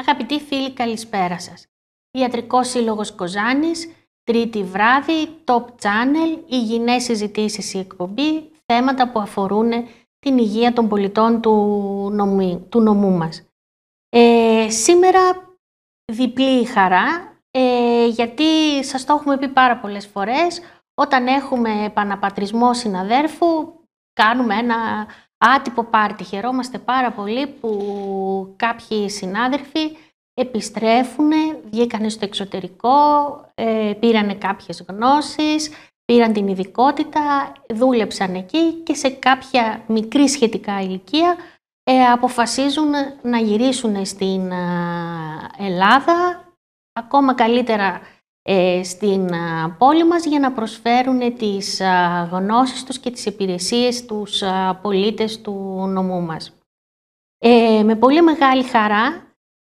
Αγαπητοί φίλοι, καλησπέρα σας. Ιατρικός Σύλλογος Κοζάνης, τρίτη βράδυ, top channel, υγιεινές συζητήσεις η εκπομπή, θέματα που αφορούν την υγεία των πολιτών του νομού, του μας. Ε, σήμερα διπλή χαρά, ε, γιατί σας το έχουμε πει πάρα πολλές φορές, όταν έχουμε επαναπατρισμό συναδέρφου, κάνουμε ένα άτυπο πάρτι. Χαιρόμαστε πάρα πολύ που κάποιοι συνάδελφοι επιστρέφουν, βγήκαν στο εξωτερικό, ε, πήραν κάποιες γνώσεις, πήραν την ειδικότητα, δούλεψαν εκεί και σε κάποια μικρή σχετικά ηλικία ε, αποφασίζουν να γυρίσουν στην ε, Ελλάδα, ακόμα καλύτερα ε, στην πόλη μας για να προσφέρουν τις γνώσεις τους και τις υπηρεσίες τους πολίτες του νομού μας. Ε, με πολύ μεγάλη χαρά,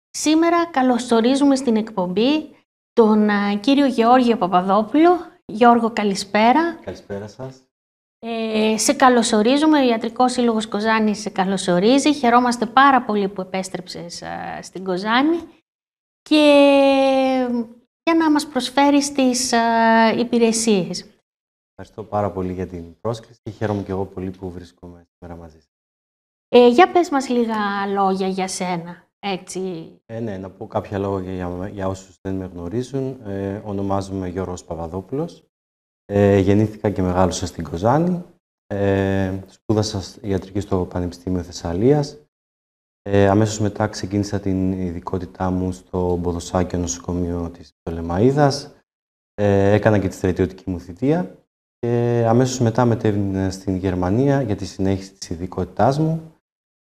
σήμερα καλωσορίζουμε στην εκπομπή τον κύριο Γεώργιο Παπαδόπουλο. Γιώργο, καλησπέρα. Καλησπέρα σας. Ε, σε καλωσορίζουμε, ο Ιατρικός Σύλλογος Κοζάνης σε καλωσορίζει. Χαιρόμαστε πάρα πολύ που επέστρεψες στην Κοζάνη για να μας προσφέρει στις ε, υπηρεσίες. Ευχαριστώ πάρα πολύ για την πρόσκληση και χαίρομαι και εγώ πολύ που βρίσκομαι σήμερα μαζί σας. Ε, για πες μας λίγα λόγια για σένα. Έτσι. Ε, ναι, να πω κάποια λόγια για, για όσους δεν με γνωρίζουν. Ε, ονομάζομαι Γιώργος Παπαδόπουλος. Ε, γεννήθηκα και μεγάλωσα στην Κοζάνη. Ε, σπούδασα ιατρική στο Πανεπιστήμιο Θεσσαλίας. Ε, αμέσως μετά ξεκίνησα την ειδικότητά μου στο Μποδοσάκιο νοσοκομείο της Τολεμαΐδας. Ε, έκανα και τη στρατιωτική μου θητεία και αμέσως μετά μετέβηνα ε, στην Γερμανία για τη συνέχιση της ειδικότητάς μου.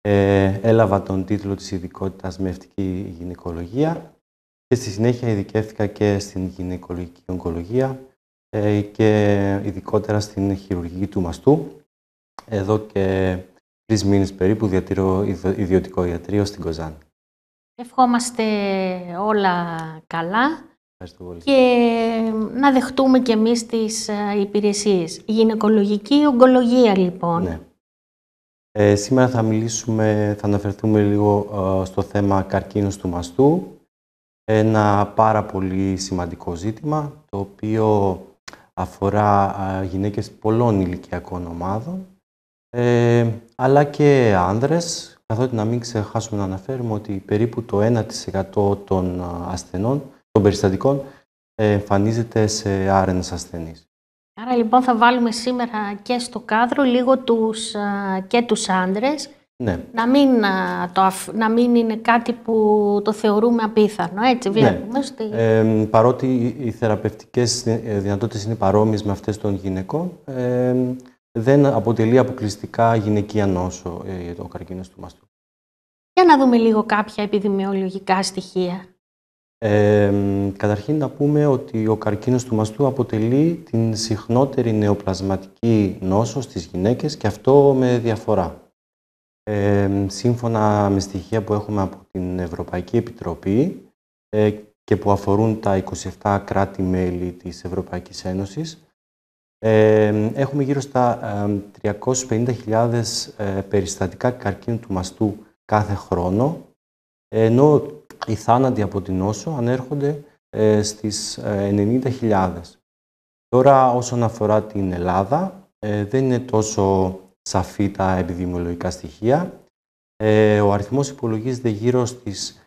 Ε, έλαβα τον τίτλο της ειδικότητας με ευτική γυναικολογία και στη συνέχεια ειδικεύτηκα και στην γυναικολογική ογκολογία και ειδικότερα στην χειρουργική του μαστού. Εδώ και τρεις μήνες περίπου διατηρώ ιδιωτικό ιατρείο στην Κοζάνη. Ευχόμαστε όλα καλά και να δεχτούμε και εμείς τις ε, υπηρεσίες. Γυναικολογική ογκολογία λοιπόν. Ναι. Ε, σήμερα θα μιλήσουμε, θα αναφερθούμε λίγο ε, στο θέμα καρκίνος του μαστού. Ένα πάρα πολύ σημαντικό ζήτημα το οποίο αφορά ε, γυναίκες πολλών ηλικιακών ομάδων ε, αλλά και άνδρες, καθότι να μην ξεχάσουμε να αναφέρουμε ότι περίπου το 1% των ε, ασθενών, των περιστατικών, ε, εμφανίζεται σε άρενες ασθενείς. Άρα λοιπόν θα βάλουμε σήμερα και στο κάδρο λίγο τους, και τους άντρες, ναι. να, μην, να μην είναι κάτι που το θεωρούμε απίθανο, έτσι ναι. βλέπουμε. Ναι. παρότι οι θεραπευτικές δυνατότητες είναι παρόμοιες με αυτές των γυναικών, δεν αποτελεί αποκλειστικά γυναικεία νόσο ε, ο καρκίνος του μαστού. Για να δούμε λίγο κάποια επιδημιολογικά στοιχεία. καταρχήν να πούμε ότι ο καρκίνος του μαστού αποτελεί την συχνότερη νεοπλασματική νόσο στις γυναίκες και αυτό με διαφορά. σύμφωνα με στοιχεία που έχουμε από την Ευρωπαϊκή Επιτροπή ε, και που αφορούν τα 27 κράτη-μέλη της Ευρωπαϊκής Ένωσης, έχουμε γύρω στα 350.000 ε, περιστατικά καρκίνου του μαστού κάθε χρόνο, ενώ οι θάνατοι από την όσο ανέρχονται ε, στις 90.000. Ε, Τώρα όσον αφορά την Ελλάδα, δεν είναι τόσο σαφή τα επιδημιολογικά στοιχεία. Ο αριθμός υπολογίζεται γύρω στις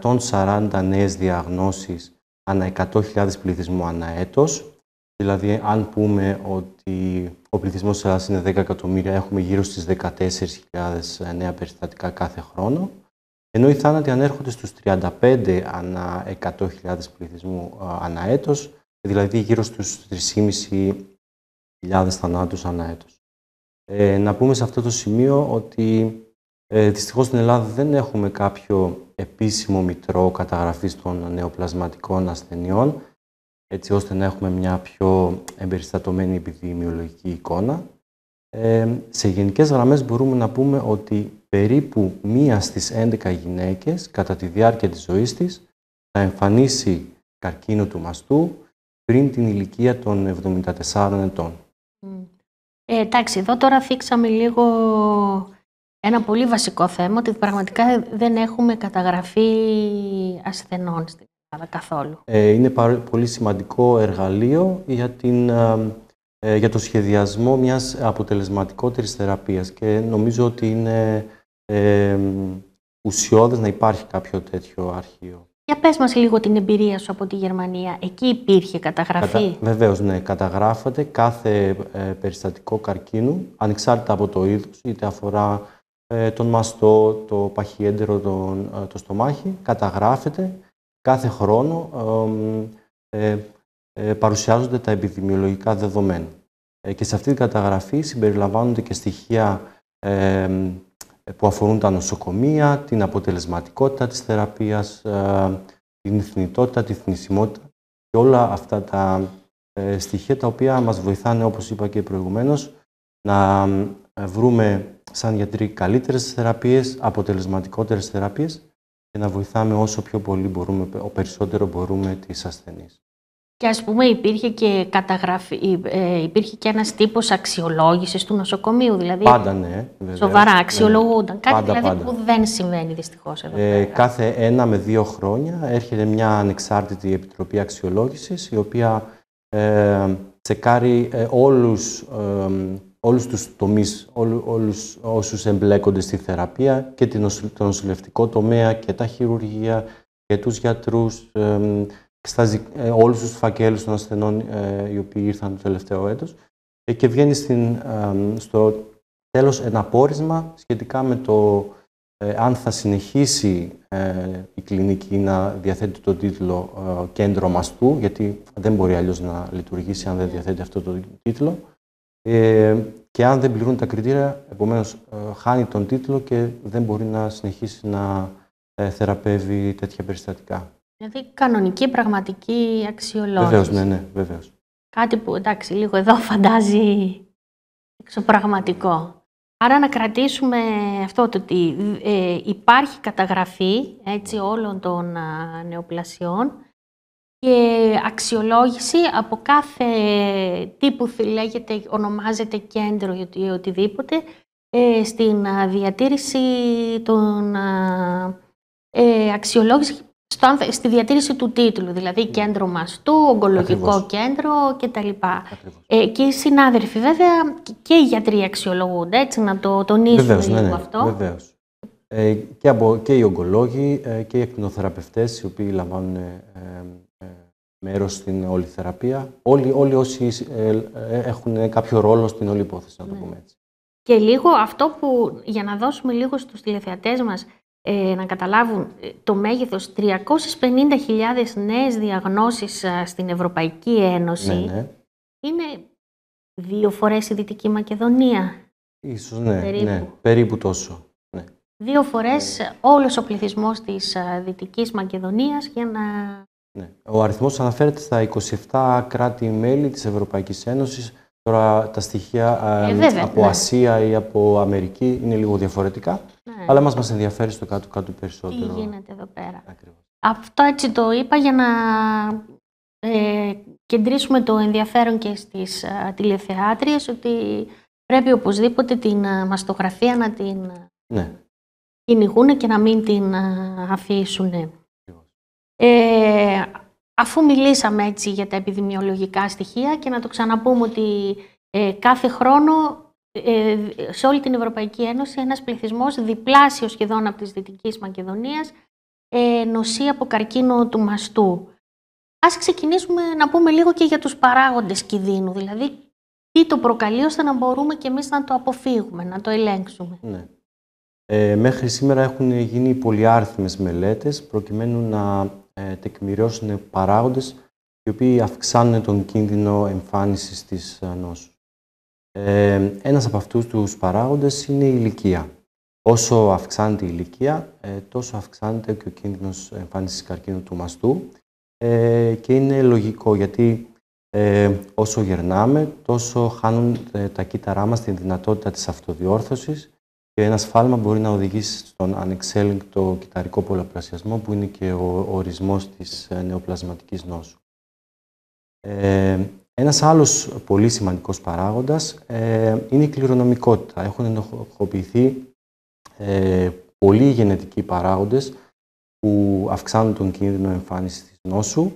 140 νέες διαγνώσεις ανά 100.000 πληθυσμού ανά έτος. Δηλαδή, αν πούμε ότι ο πληθυσμός της Ελλάδας είναι 10 εκατομμύρια, έχουμε γύρω στις 14.000 ε, νέα περιστατικά κάθε χρόνο, ενώ οι θάνατοι ανέρχονται στους 35 ανά 100.000 πληθυσμού ε, ανά έτος, δηλαδή γύρω στους 3.500 θανάτους ανά έτος. Ε, να πούμε σε αυτό το σημείο ότι ε, δυστυχώς στην Ελλάδα δεν έχουμε κάποιο επίσημο μητρό καταγραφής των νεοπλασματικών ασθενειών, έτσι ώστε να έχουμε μια πιο εμπεριστατωμένη επιδημιολογική εικόνα. Ε, σε γενικές γραμμές μπορούμε να πούμε ότι περίπου μία στις 11 γυναίκες κατά τη διάρκεια της ζωής της θα εμφανίσει καρκίνο του μαστού πριν την ηλικία των 74 ετών. Ε, εντάξει, εδώ τώρα θίξαμε λίγο ένα πολύ βασικό θέμα, ότι πραγματικά δεν έχουμε καταγραφή ασθενών στην καθόλου. Ε, είναι πολύ σημαντικό εργαλείο για, την, ε, ε, για το σχεδιασμό μιας αποτελεσματικότερης θεραπείας και νομίζω ότι είναι ε, ουσιώδες να υπάρχει κάποιο τέτοιο αρχείο. Για πες μας λίγο την εμπειρία σου από τη Γερμανία. Εκεί υπήρχε καταγραφή. Κατα... Βεβαίως, ναι. Καταγράφεται κάθε περιστατικό καρκίνου, ανεξάρτητα από το είδος, είτε αφορά τον μαστό, το παχιέντερο, τον, το στομάχι. Καταγράφεται κάθε χρόνο ε, ε, παρουσιάζονται τα επιδημιολογικά δεδομένα. Ε, και σε αυτή την καταγραφή συμπεριλαμβάνονται και στοιχεία που αφορούν τα νοσοκομεία, την αποτελεσματικότητα της θεραπείας, την θνητότητα, τη θνησιμότητα και όλα αυτά τα στοιχεία τα οποία μας βοηθάνε, όπως είπα και προηγουμένως, να βρούμε σαν γιατροί καλύτερες θεραπείες, αποτελεσματικότερες θεραπείες και να βοηθάμε όσο πιο πολύ μπορούμε, ο περισσότερο μπορούμε τις ασθενείς. Και ας πούμε υπήρχε και, καταγραφή, ε, υπήρχε και ένας τύπος αξιολόγησης του νοσοκομείου, δηλαδή πάντα, ναι, βέβαια. σοβαρά ναι, ναι. αξιολογούνταν, ναι. κάτι πάντα, δηλαδή πάντα. που δεν συμβαίνει δυστυχώς εδώ. Ε, κάθε ένα με δύο χρόνια έρχεται μια ανεξάρτητη επιτροπή αξιολόγησης η οποία ε, τσεκάρει ε, όλους ε, όλους τους τομείς, όλου, όλους όσους εμπλέκονται στη θεραπεία και την, το νοσηλευτικό τομέα και τα χειρουργεία και τους γιατρούς, ε, στα, όλους τους φακέλους των ασθενών ε, οι οποίοι ήρθαν το τελευταίο έτος ε, και βγαίνει στην, στο τέλος ένα πόρισμα σχετικά με το ε, αν θα συνεχίσει η κλινική να διαθέτει τον τίτλο «Κέντρο Μαστού», γιατί δεν μπορεί αλλιώς να λειτουργήσει αν δεν διαθέτει αυτό το τίτλο. Ε, και αν δεν πληρούν τα κριτήρια, επομένως ε, χάνει τον τίτλο και δεν μπορεί να συνεχίσει να ε, θεραπεύει τέτοια περιστατικά. Δηλαδή κανονική πραγματική αξιολόγηση. Βεβαίως, ναι, ναι, βεβαίως. Κάτι που εντάξει λίγο εδώ φαντάζει εξωπραγματικό. Άρα να κρατήσουμε αυτό το ότι ε, υπάρχει καταγραφή έτσι, όλων των νεοπλασιών και αξιολόγηση από κάθε τύπου λέγεται, ονομάζεται κέντρο ή οτιδήποτε ε, στην διατήρηση των ε, αξιολόγηση στο, στη διατήρηση του τίτλου, δηλαδή ναι. κέντρο μαστού, ογκολογικό Ακριβώς. κέντρο κτλ. Ε, και οι συνάδελφοι βέβαια και οι γιατροί αξιολογούνται, έτσι να το τονίσουμε βεβαίως, ναι, λίγο ναι, αυτό. Βεβαίως. Ε, και, και οι ογκολόγοι ε, και οι εκτινοθεραπευτές οι οποίοι λαμβάνουν ε, μέρος στην όλη θεραπεία. Όλοι, όλοι όσοι ε, ε, έχουν κάποιο ρόλο στην όλη υπόθεση, να το ναι. πούμε έτσι. Και λίγο αυτό που, για να δώσουμε λίγο στους τηλεθεατές μας, ε, να καταλάβουν το μέγεθος 350.000 νέες διαγνώσεις στην Ευρωπαϊκή Ένωση ναι, ναι. είναι δύο φορές η Δυτική Μακεδονία. Ίσως ναι, ναι. περίπου, ναι, περίπου τόσο. Ναι. Δύο φορές ναι. όλος ο πληθυσμός της Δυτικής Μακεδονίας για να ναι. Ο αριθμός αναφέρεται στα 27 κράτη-μέλη της Ευρωπαϊκής Ένωσης. Τώρα τα στοιχεία ε, από ναι. Ασία ή από Αμερική είναι λίγο διαφορετικά, ναι. αλλά μας μας ενδιαφέρει στο κάτω-κάτω περισσότερο. Τι γίνεται εδώ πέρα. Αυτό έτσι το είπα για να ε, κεντρήσουμε το ενδιαφέρον και στις α, ε, τηλεθεάτριες ότι πρέπει οπωσδήποτε την ε, μαστογραφία να την ναι. κυνηγούν και να μην την αφήσουν. Ε, αφού μιλήσαμε έτσι για τα επιδημιολογικά στοιχεία και να το ξαναπούμε ότι ε, κάθε χρόνο ε, σε όλη την Ευρωπαϊκή Ένωση ένας πληθυσμός διπλάσιο σχεδόν από τις Δυτικής Μακεδονίας ε, νοσεί από καρκίνο του μαστού. Ας ξεκινήσουμε να πούμε λίγο και για τους παράγοντες κινδύνου, δηλαδή τι το προκαλεί ώστε να μπορούμε και εμείς να το αποφύγουμε, να το ελέγξουμε. Ναι. Ε, μέχρι σήμερα έχουν γίνει πολυάριθμες μελέτες προκειμένου να ε, τεκμηριώσουν παράγοντες οι οποίοι αυξάνουν τον κίνδυνο εμφάνισης της ε, νόσου. Ε, ένας από αυτούς τους παράγοντες είναι η ηλικία. Όσο αυξάνεται η ηλικία, ε, τόσο αυξάνεται και ο κίνδυνος εμφάνισης καρκίνου του μαστού και είναι λογικό γιατί όσο γερνάμε τόσο χάνουν τα κύτταρά μας την δυνατότητα της αυτοδιόρθωσης και ένας σφάλμα μπορεί να οδηγήσει στον ανεξέλεγκτο κυταρικό πολλαπλασιασμό, που είναι και ο ορισμός της ε, νεοπλασματικής νόσου. Ε, ένας άλλος πολύ σημαντικός παράγοντας ε, είναι η κληρονομικότητα. Έχουν ενοχοποιηθεί ε, πολλοί γενετικοί παράγοντες που αυξάνουν τον κίνδυνο εμφάνισης της νόσου.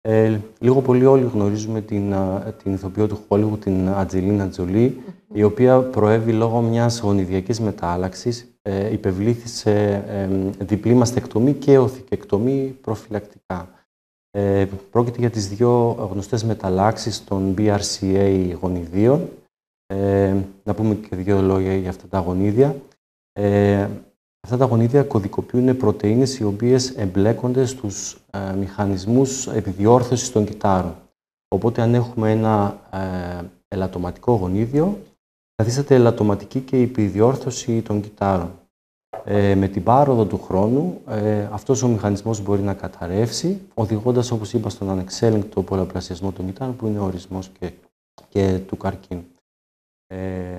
Ε, λίγο πολύ όλοι γνωρίζουμε την, ε, την ηθοποιό του Χόλιγου, την Ατζελίνα Τζολί, η οποία προέβη λόγω μιας γονιδιακής μετάλλαξης, ε, υπευλήθη σε ε, διπλή μαστεκτομή και οθικεκτομή προφυλακτικά. Ε, πρόκειται για τις δύο γνωστές μεταλλάξεις των BRCA γονιδίων. Ε, να πούμε και δύο λόγια για αυτά τα γονίδια. Ε, αυτά τα γονίδια κωδικοποιούν πρωτεΐνες οι οποίες εμπλέκονται στους ε, μηχανισμούς επιδιόρθωσης των κυτάρων. Οπότε αν έχουμε ένα ε, ελαττωματικό γονίδιο, καθίσταται ελαττωματική και επιδιόρθωση των κυτάρων. Ε, με την πάροδο του χρόνου, ε, αυτός ο μηχανισμός μπορεί να καταρρεύσει, οδηγώντας, όπως είπα, στον ανεξέλεγκτο πολλαπλασιασμό των κυτάρων, που είναι ο ορισμός και, και του καρκίνου. Ε,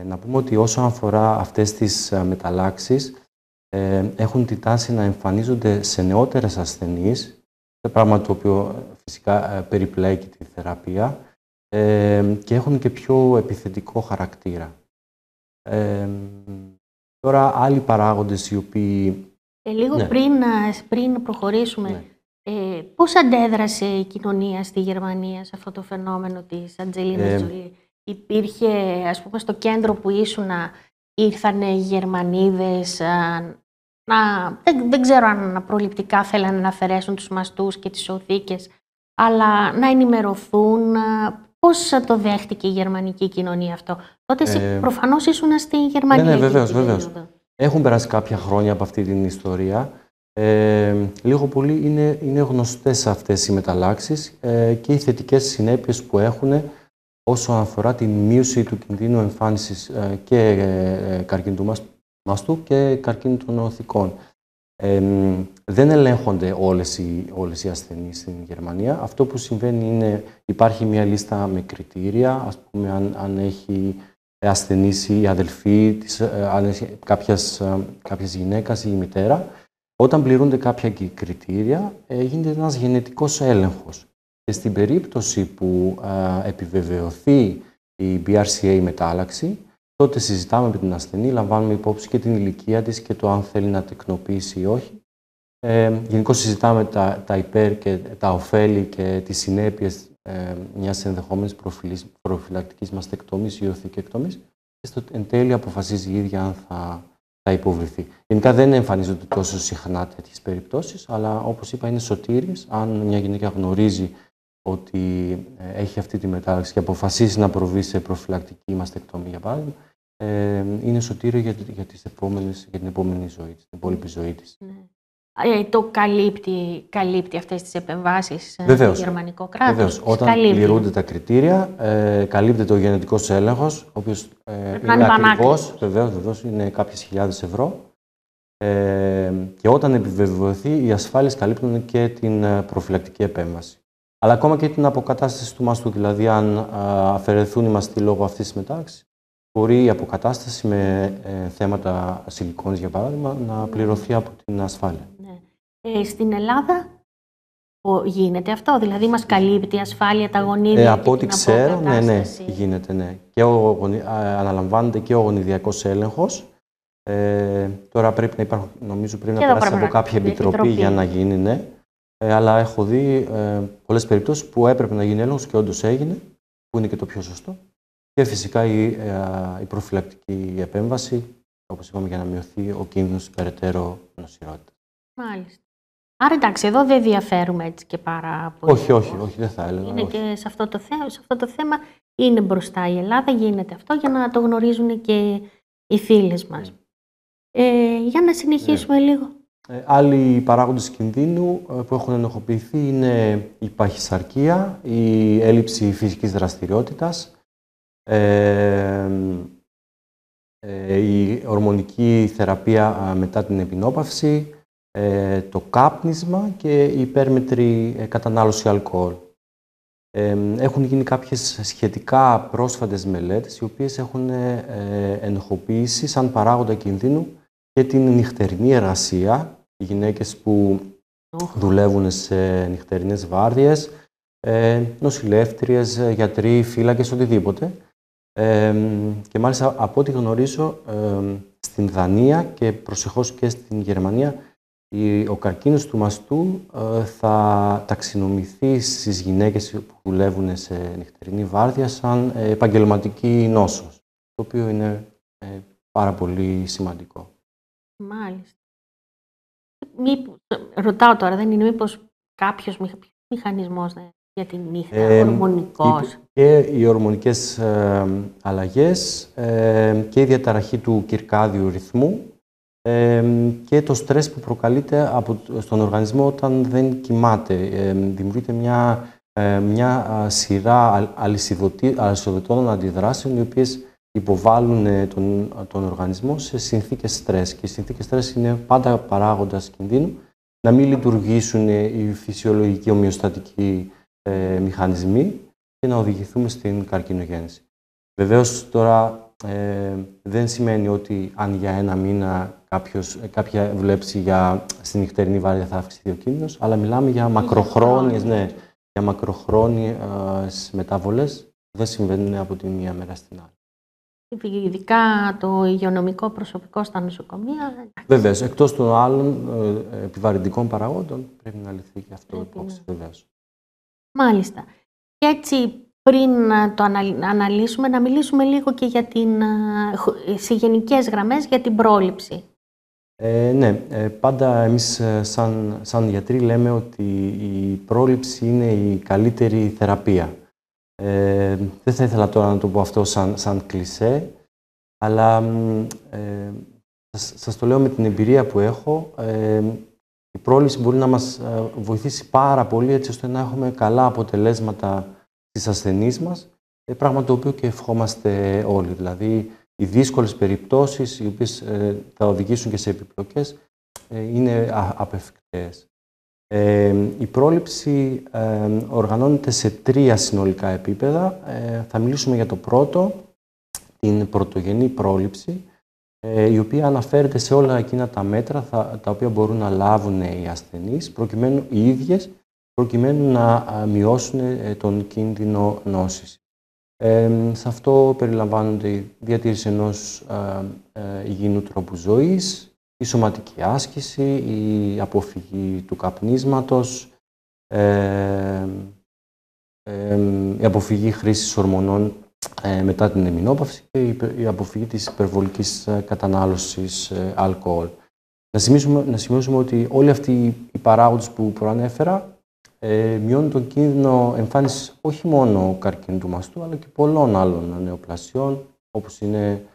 να πούμε ότι όσο αφορά αυτές τις ε, μεταλλάξεις, ε, έχουν τη τάση να εμφανίζονται σε νεότερες ασθενείς, πράγμα το οποίο ε, φυσικά ε, περιπλέκει τη θεραπεία, ε, και έχουν και πιο επιθετικό χαρακτήρα τώρα άλλοι παράγοντες οι οποίοι... Ε, λίγο ναι. πριν, πριν προχωρήσουμε, ναι. ε, πώς αντέδρασε η κοινωνία στη Γερμανία σε αυτό το φαινόμενο της Αντζελίνας ε, Υπήρχε, ας πούμε, στο κέντρο που να ήρθανε οι Γερμανίδες να... Δεν, δεν ξέρω αν προληπτικά θέλανε να αφαιρέσουν τους μαστούς και τις οθήκες, αλλά να ενημερωθούν, Πώ το δέχτηκε η γερμανική κοινωνία αυτό, Τότε ε, προφανώς ήσουν στη Γερμανία. Ναι, ναι βεβαίω, Έχουν περάσει κάποια χρόνια από αυτή την ιστορία. Ε, λίγο πολύ είναι, είναι γνωστές αυτές οι μεταλλάξεις ε, και οι θετικές συνέπειες που έχουν όσον αφορά τη μείωση του κινδύνου εμφάνισης ε, και ε, καρκίνου μαστού και καρκίνου των οθικών δεν ελέγχονται όλες οι, όλες ασθενείς στην Γερμανία. Αυτό που συμβαίνει είναι υπάρχει μια λίστα με κριτήρια, ας πούμε αν, αν έχει ασθένεις ή αδελφή, της, ε, αν ε, κάποιας, γυναίκας ή η μητέρα. Όταν πληρούνται κάποια κριτήρια, ε, γίνεται ένας γενετικός έλεγχος. Και στην περίπτωση που επιβεβαιωθεί η BRCA μετάλλαξη, τότε συζητάμε με την ασθενή, λαμβάνουμε υπόψη και την ηλικία της και το αν θέλει να τεκνοποιήσει ή όχι. Ε, Γενικώς συζητάμε τα, τα υπέρ και τα ωφέλη και τις συνέπειες ε, μιας ενδεχόμενης προφυλακτικής μαστεκτομής ή οθικεκτομής και στο, εν τέλει αποφασίζει η ίδια αν θα, θα υποβληθεί. Γενικά δεν εμφανίζονται τόσο συχνά τέτοιες περιπτώσεις, αλλά όπως είπα είναι σωτήριες. Αν μια γυναίκα γνωρίζει ότι ε, έχει αυτή τη μετάλλαξη και αποφασίσει να προβεί σε προφυλακτική μαστεκτομή για παράδειγμα, ε, είναι σωτήριο για, για, τις επόμενες, για την επόμενη ζωή της, την υπόλοιπη ναι. ζωή της. Ναι. Ε, το καλύπτει, καλύπτει αυτές τις επεμβάσεις ε, Βεβαίως. το γερμανικό κράτος. Βεβαίως. Όταν καλύπτει. πληρούνται τα κριτήρια, ε, καλύπτεται ο γενετικός έλεγχος, ο οποίος ε, είναι, είναι ακριβώς, βεβαίως, βεβαίως, είναι κάποιες χιλιάδες ευρώ. Ε, και όταν επιβεβαιωθεί, οι ασφάλειες καλύπτουν και την ε, προφυλακτική επέμβαση. Αλλά ακόμα και την αποκατάσταση του μαστού, δηλαδή αν ε, αφαιρεθούν οι μαστοί λόγω αυτής της μετάξης, μπορεί η αποκατάσταση με ε, θέματα σιλικόνης, για παράδειγμα, να ναι. πληρωθεί από την ασφάλεια. Ναι. Ε, στην Ελλάδα ο, γίνεται αυτό, δηλαδή μας καλύπτει η ασφάλεια, τα γονίδια ε, Από ό,τι ξέρω, ναι, ναι, γίνεται, ναι. Και ο, αναλαμβάνεται και ο γονιδιακός έλεγχος. Ε, τώρα πρέπει να υπάρχουν, νομίζω πρέπει να περάσει από κάποια επιτροπή, για να γίνει, ναι. Ε, αλλά έχω δει ε, πολλές περιπτώσεις που έπρεπε να γίνει έλεγχος και όντως έγινε, που είναι και το πιο σωστό και φυσικά η, ε, η προφυλακτική επέμβαση, όπως είπαμε, για να μειωθεί ο κίνδυνος περαιτέρω νοσηρότητα. Μάλιστα. Άρα εντάξει, εδώ δεν διαφέρουμε έτσι και πάρα πολύ. Όχι, όχι, όχι, δεν θα έλεγα. Είναι και σε αυτό, το θέμα, σε αυτό το θέμα είναι μπροστά η Ελλάδα, γίνεται αυτό για να το γνωρίζουν και οι φίλες μας. Ναι. Ε, για να συνεχίσουμε ναι. λίγο. Ε, άλλοι παράγοντες κινδύνου ε, που έχουν ενοχοποιηθεί είναι η παχυσαρκία, η έλλειψη φυσικής δραστηριότητας, ε, η ορμονική θεραπεία μετά την επινόπαυση, ε, το κάπνισμα και η υπέρμετρη ε, κατανάλωση αλκοόλ. Έχουν γίνει κάποιες σχετικά πρόσφατες μελέτες, οι οποίες έχουν ενοχοποιήσει σαν παράγοντα κινδύνου και την νυχτερινή εργασία, οι γυναίκες που δουλεύουν σε νυχτερινές βάρδιες, νοσηλεύτριες, γιατροί, φύλακες, οτιδήποτε και μάλιστα από ό,τι γνωρίζω στην Δανία και προσεχώς και στην Γερμανία η, ο καρκίνος του μαστού ε, θα ταξινομηθεί στις γυναίκες που δουλεύουν σε νυχτερινή βάρδια σαν επαγγελματική νόσος, το οποίο είναι ε, πάρα πολύ σημαντικό. Μάλιστα. ρωτάω τώρα, δεν είναι μήπως κάποιος μηχανισμός δεν για την νύχτα, ε, ορμονικός. Και οι ορμονικές ε, αλλαγές ε, και η διαταραχή του κυρκάδιου ρυθμού ε, και το στρες που προκαλείται από, στον οργανισμό όταν δεν κοιμάται. Ε, δημιουργείται μια, μια σειρά αλυσιδωτών αντιδράσεων οι οποίες υποβάλλουν τον, τον οργανισμό σε συνθήκες στρες και οι συνθήκες στρες είναι πάντα παράγοντας κινδύνου να μην λειτουργήσουν οι φυσιολογικοί ομοιοστατικοί ε, μηχανισμοί και να οδηγηθούμε στην καρκινογέννηση. Βεβαίως τώρα ε, δεν σημαίνει ότι αν για ένα μήνα κάποιος, ε, κάποια βλέψη για νυχτερινή βάρδια θα αυξηθεί ο κίνδυνος, αλλά μιλάμε για μακροχρόνιες, ναι, για μακροχρόνιες μεταβολές που δεν συμβαίνουν από τη μία μέρα στην άλλη. Ειδικά το υγειονομικό προσωπικό στα νοσοκομεία. Βεβαίως. Εκτός των άλλων ε, επιβαρυντικών παραγόντων, πρέπει να ληφθεί και αυτό υπόψη, βεβαίως. Μάλιστα. Και έτσι πριν το αναλύσουμε, να μιλήσουμε λίγο και για την, ε, σε γενικές γραμμές για την πρόληψη. Ε, ναι, ε, πάντα εμείς ε, σαν, σαν γιατροί λέμε ότι η πρόληψη είναι η καλύτερη θεραπεία. Ε, δεν θα ήθελα τώρα να το πω αυτό σαν, σαν κλισέ, αλλά ε, σας, σας το λέω με την εμπειρία που έχω η πρόληψη μπορεί να μας ε, βοηθήσει πάρα πολύ έτσι ώστε να έχουμε καλά αποτελέσματα στις ασθενείς μας, ε, πράγμα το οποίο και ευχόμαστε όλοι. Δηλαδή, οι δύσκολες περιπτώσεις, οι οποίες ε, θα οδηγήσουν και σε επιπλοκές, είναι απευκτές. Η πρόληψη οργανώνεται σε τρία συνολικά επίπεδα. Θα μιλήσουμε για το πρώτο, την πρωτογενή πρόληψη, ε, η οποία αναφέρεται σε όλα εκείνα τα μέτρα τα οποία μπορούν να λάβουν οι ασθενείς, προκειμένου οι ίδιες, προκειμένου να μειώσουν ε, τον κίνδυνο νόσης. Ε, σε αυτό περιλαμβάνονται η διατήρηση ενός ε, υγιεινού τρόπου ζωής, η σωματική άσκηση, η αποφυγή του καπνίσματος, ε, ε η αποφυγή χρήσης ορμονών ε, μετά την εμεινόπαυση και η αποφυγή της υπερβολικής ε, κατανάλωσης ε, αλκοόλ. Να σημειώσουμε, να σημειώσουμε ότι όλοι αυτοί οι παράγοντες που προανέφερα μειώνουν τον κίνδυνο εμφάνισης όχι μόνο καρκίνου του μαστού, αλλά και πολλών άλλων νεοπλασιών, όπως είναι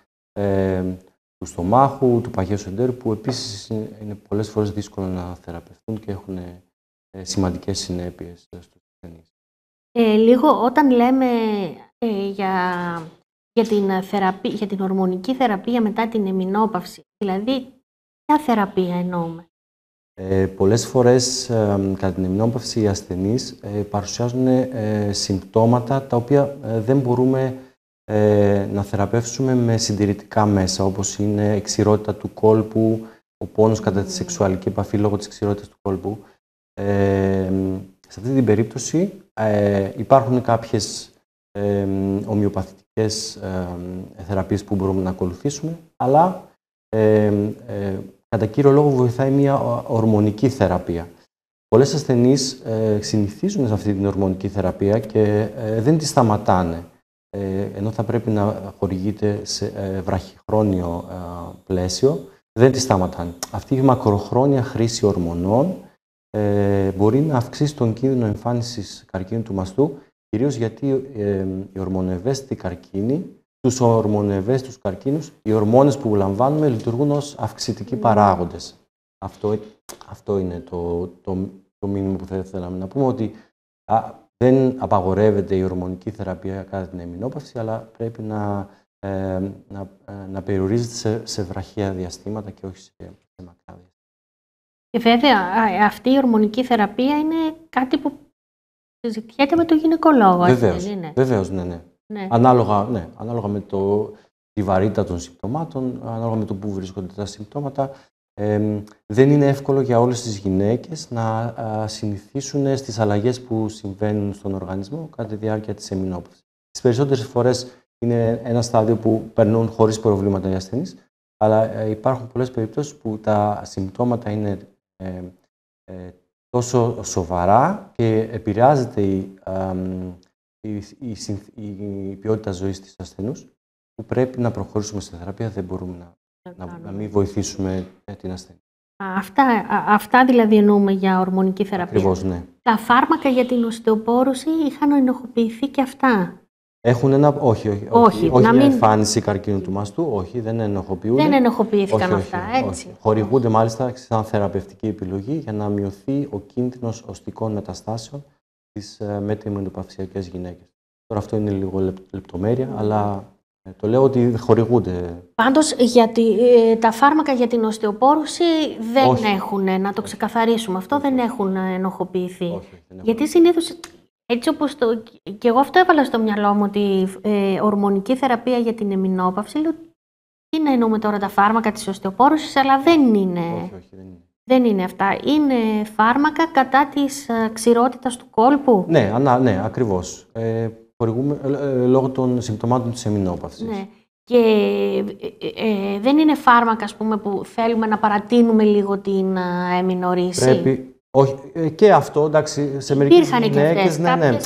του στομάχου, του παγίου εντέρου που επίσης είναι πολλές φορές δύσκολο να θεραπευτούν και έχουν ε, σημαντικές συνέπειες στους Ε, λίγο όταν λέμε για, για, την ε, για την ορμονική θεραπεία μετά την εμεινόπαυση. Δηλαδή, ποια θεραπεία εννοούμε. Ε, πολλές φορές ε, κατά την εμεινόπαυση οι ασθενείς ε, παρουσιάζουν συμπτώματα τα οποία δεν μπορούμε να θεραπεύσουμε με συντηρητικά μέσα όπως είναι η ξηρότητα του κόλπου, ο πόνος κατά τη σεξουαλική επαφή λόγω της ξηρότητας του κόλπου. σε αυτή την περίπτωση υπάρχουν κάποιες ε, ομοιοπαθητικές θεραπείες που μπορούμε να ακολουθήσουμε, αλλά ε, κατά κύριο λόγο βοηθάει μια ορμονική θεραπεία. Πολλές ασθενείς ε, συνηθίζουν σε αυτή την ορμονική θεραπεία και ε, δεν τη σταματάνε, ε, ενώ θα πρέπει να χορηγείται σε βραχυχρόνιο πλαίσιο, δεν τη σταματάνε. Αυτή η μακροχρόνια χρήση ορμονών μπορεί να αυξήσει τον κίνδυνο εμφάνισης καρκίνου του μαστού Κυρίως γιατί ε, οι ορμονευαίσθητοι καρκίνοι, τους τους καρκίνους, οι ορμόνες που λαμβάνουμε λειτουργούν ως αυξητικοί ναι. παράγοντες. Αυτό, αυτό είναι το, το, το μήνυμα που θα ήθελα να πούμε, ότι δεν απαγορεύεται η ορμονική θεραπεία κατά την εμεινόπαυση, αλλά πρέπει να, να, ε, να περιορίζεται σε, σε βραχία διαστήματα και όχι σε, σε μακρά διαστήματα. βέβαια, ε, αυτή η ορμονική θεραπεία είναι κάτι που συζητιέται με τον γυναικολόγο, Βεβαίως, έτσι δεν είναι. ναι, ναι. ναι. Ανάλογα, ναι, ανάλογα με το, τη βαρύτητα των συμπτωμάτων, ανάλογα με το που βρίσκονται τα συμπτώματα, δεν είναι εύκολο για όλες τις γυναίκες να συνηθίσουν στις αλλαγές που συμβαίνουν στον οργανισμό κατά τη διάρκεια της εμεινοπωσης Τις περισσότερες φορές είναι ένα στάδιο που περνούν χωρίς προβλήματα οι ασθενείς, αλλά ε, υπάρχουν πολλές περιπτώσεις που τα συμπτώματα είναι ε, ε, τόσο σοβαρά και επηρεάζεται η, η, η, ποιότητα ζωής της ασθενούς που πρέπει να προχωρήσουμε στη θεραπεία, δεν μπορούμε να, να, μην βοηθήσουμε ε, την ασθενή. Αυτά, αυτά δηλαδή εννοούμε για ορμονική θεραπεία. Ακριβώς, ναι. Τα φάρμακα για την οστεοπόρωση είχαν ενοχοποιηθεί και αυτά. Έχουν ένα. Όχι, όχι. όχι, όχι να μην... εμφάνιση καρκίνου του μαστού, όχι, δεν ενοχοποιούνται. Δεν ενοχοποιήθηκαν αυτά, έτσι. Χορηγούνται μάλιστα σαν θεραπευτική επιλογή για να μειωθεί ο κίνδυνος οστικών μεταστάσεων στις ε, μετεμινοπαυσιακέ γυναίκες. Τώρα αυτό είναι λίγο λεπτομέρεια, αλλά ε, το λέω ότι χορηγούνται. Πάντως γιατί ε, τα φάρμακα για την οστεοπόρωση δεν έχουν, να το ξεκαθαρίσουμε αυτό, δεν έχουν ενοχοποιηθεί. Δεν έχουν. Γιατί συνήθως έτσι όπως το... Και εγώ αυτό έβαλα στο μυαλό μου, ότι ε, ορμονική θεραπεία για την εμεινόπαυση, λέω, τι να εννοούμε τώρα τα φάρμακα της οστεοπόρωσης, αλλά δεν είναι... Όχι, όχι, δεν είναι. Δεν είναι αυτά. Είναι φάρμακα κατά της ε, ξηρότητας του κόλπου. Ναι, ανα, ναι ακριβώς. Ε, ε, ε λόγω των συμπτωμάτων της εμεινόπαυσης. Ναι. Και ε, δεν είναι φάρμακα, ας πούμε, που θέλουμε να παρατείνουμε λίγο την εμεινορήση. Πρέπει, ε, και αυτό, εντάξει, σε μερικές γυναίκες, ναι, ναι.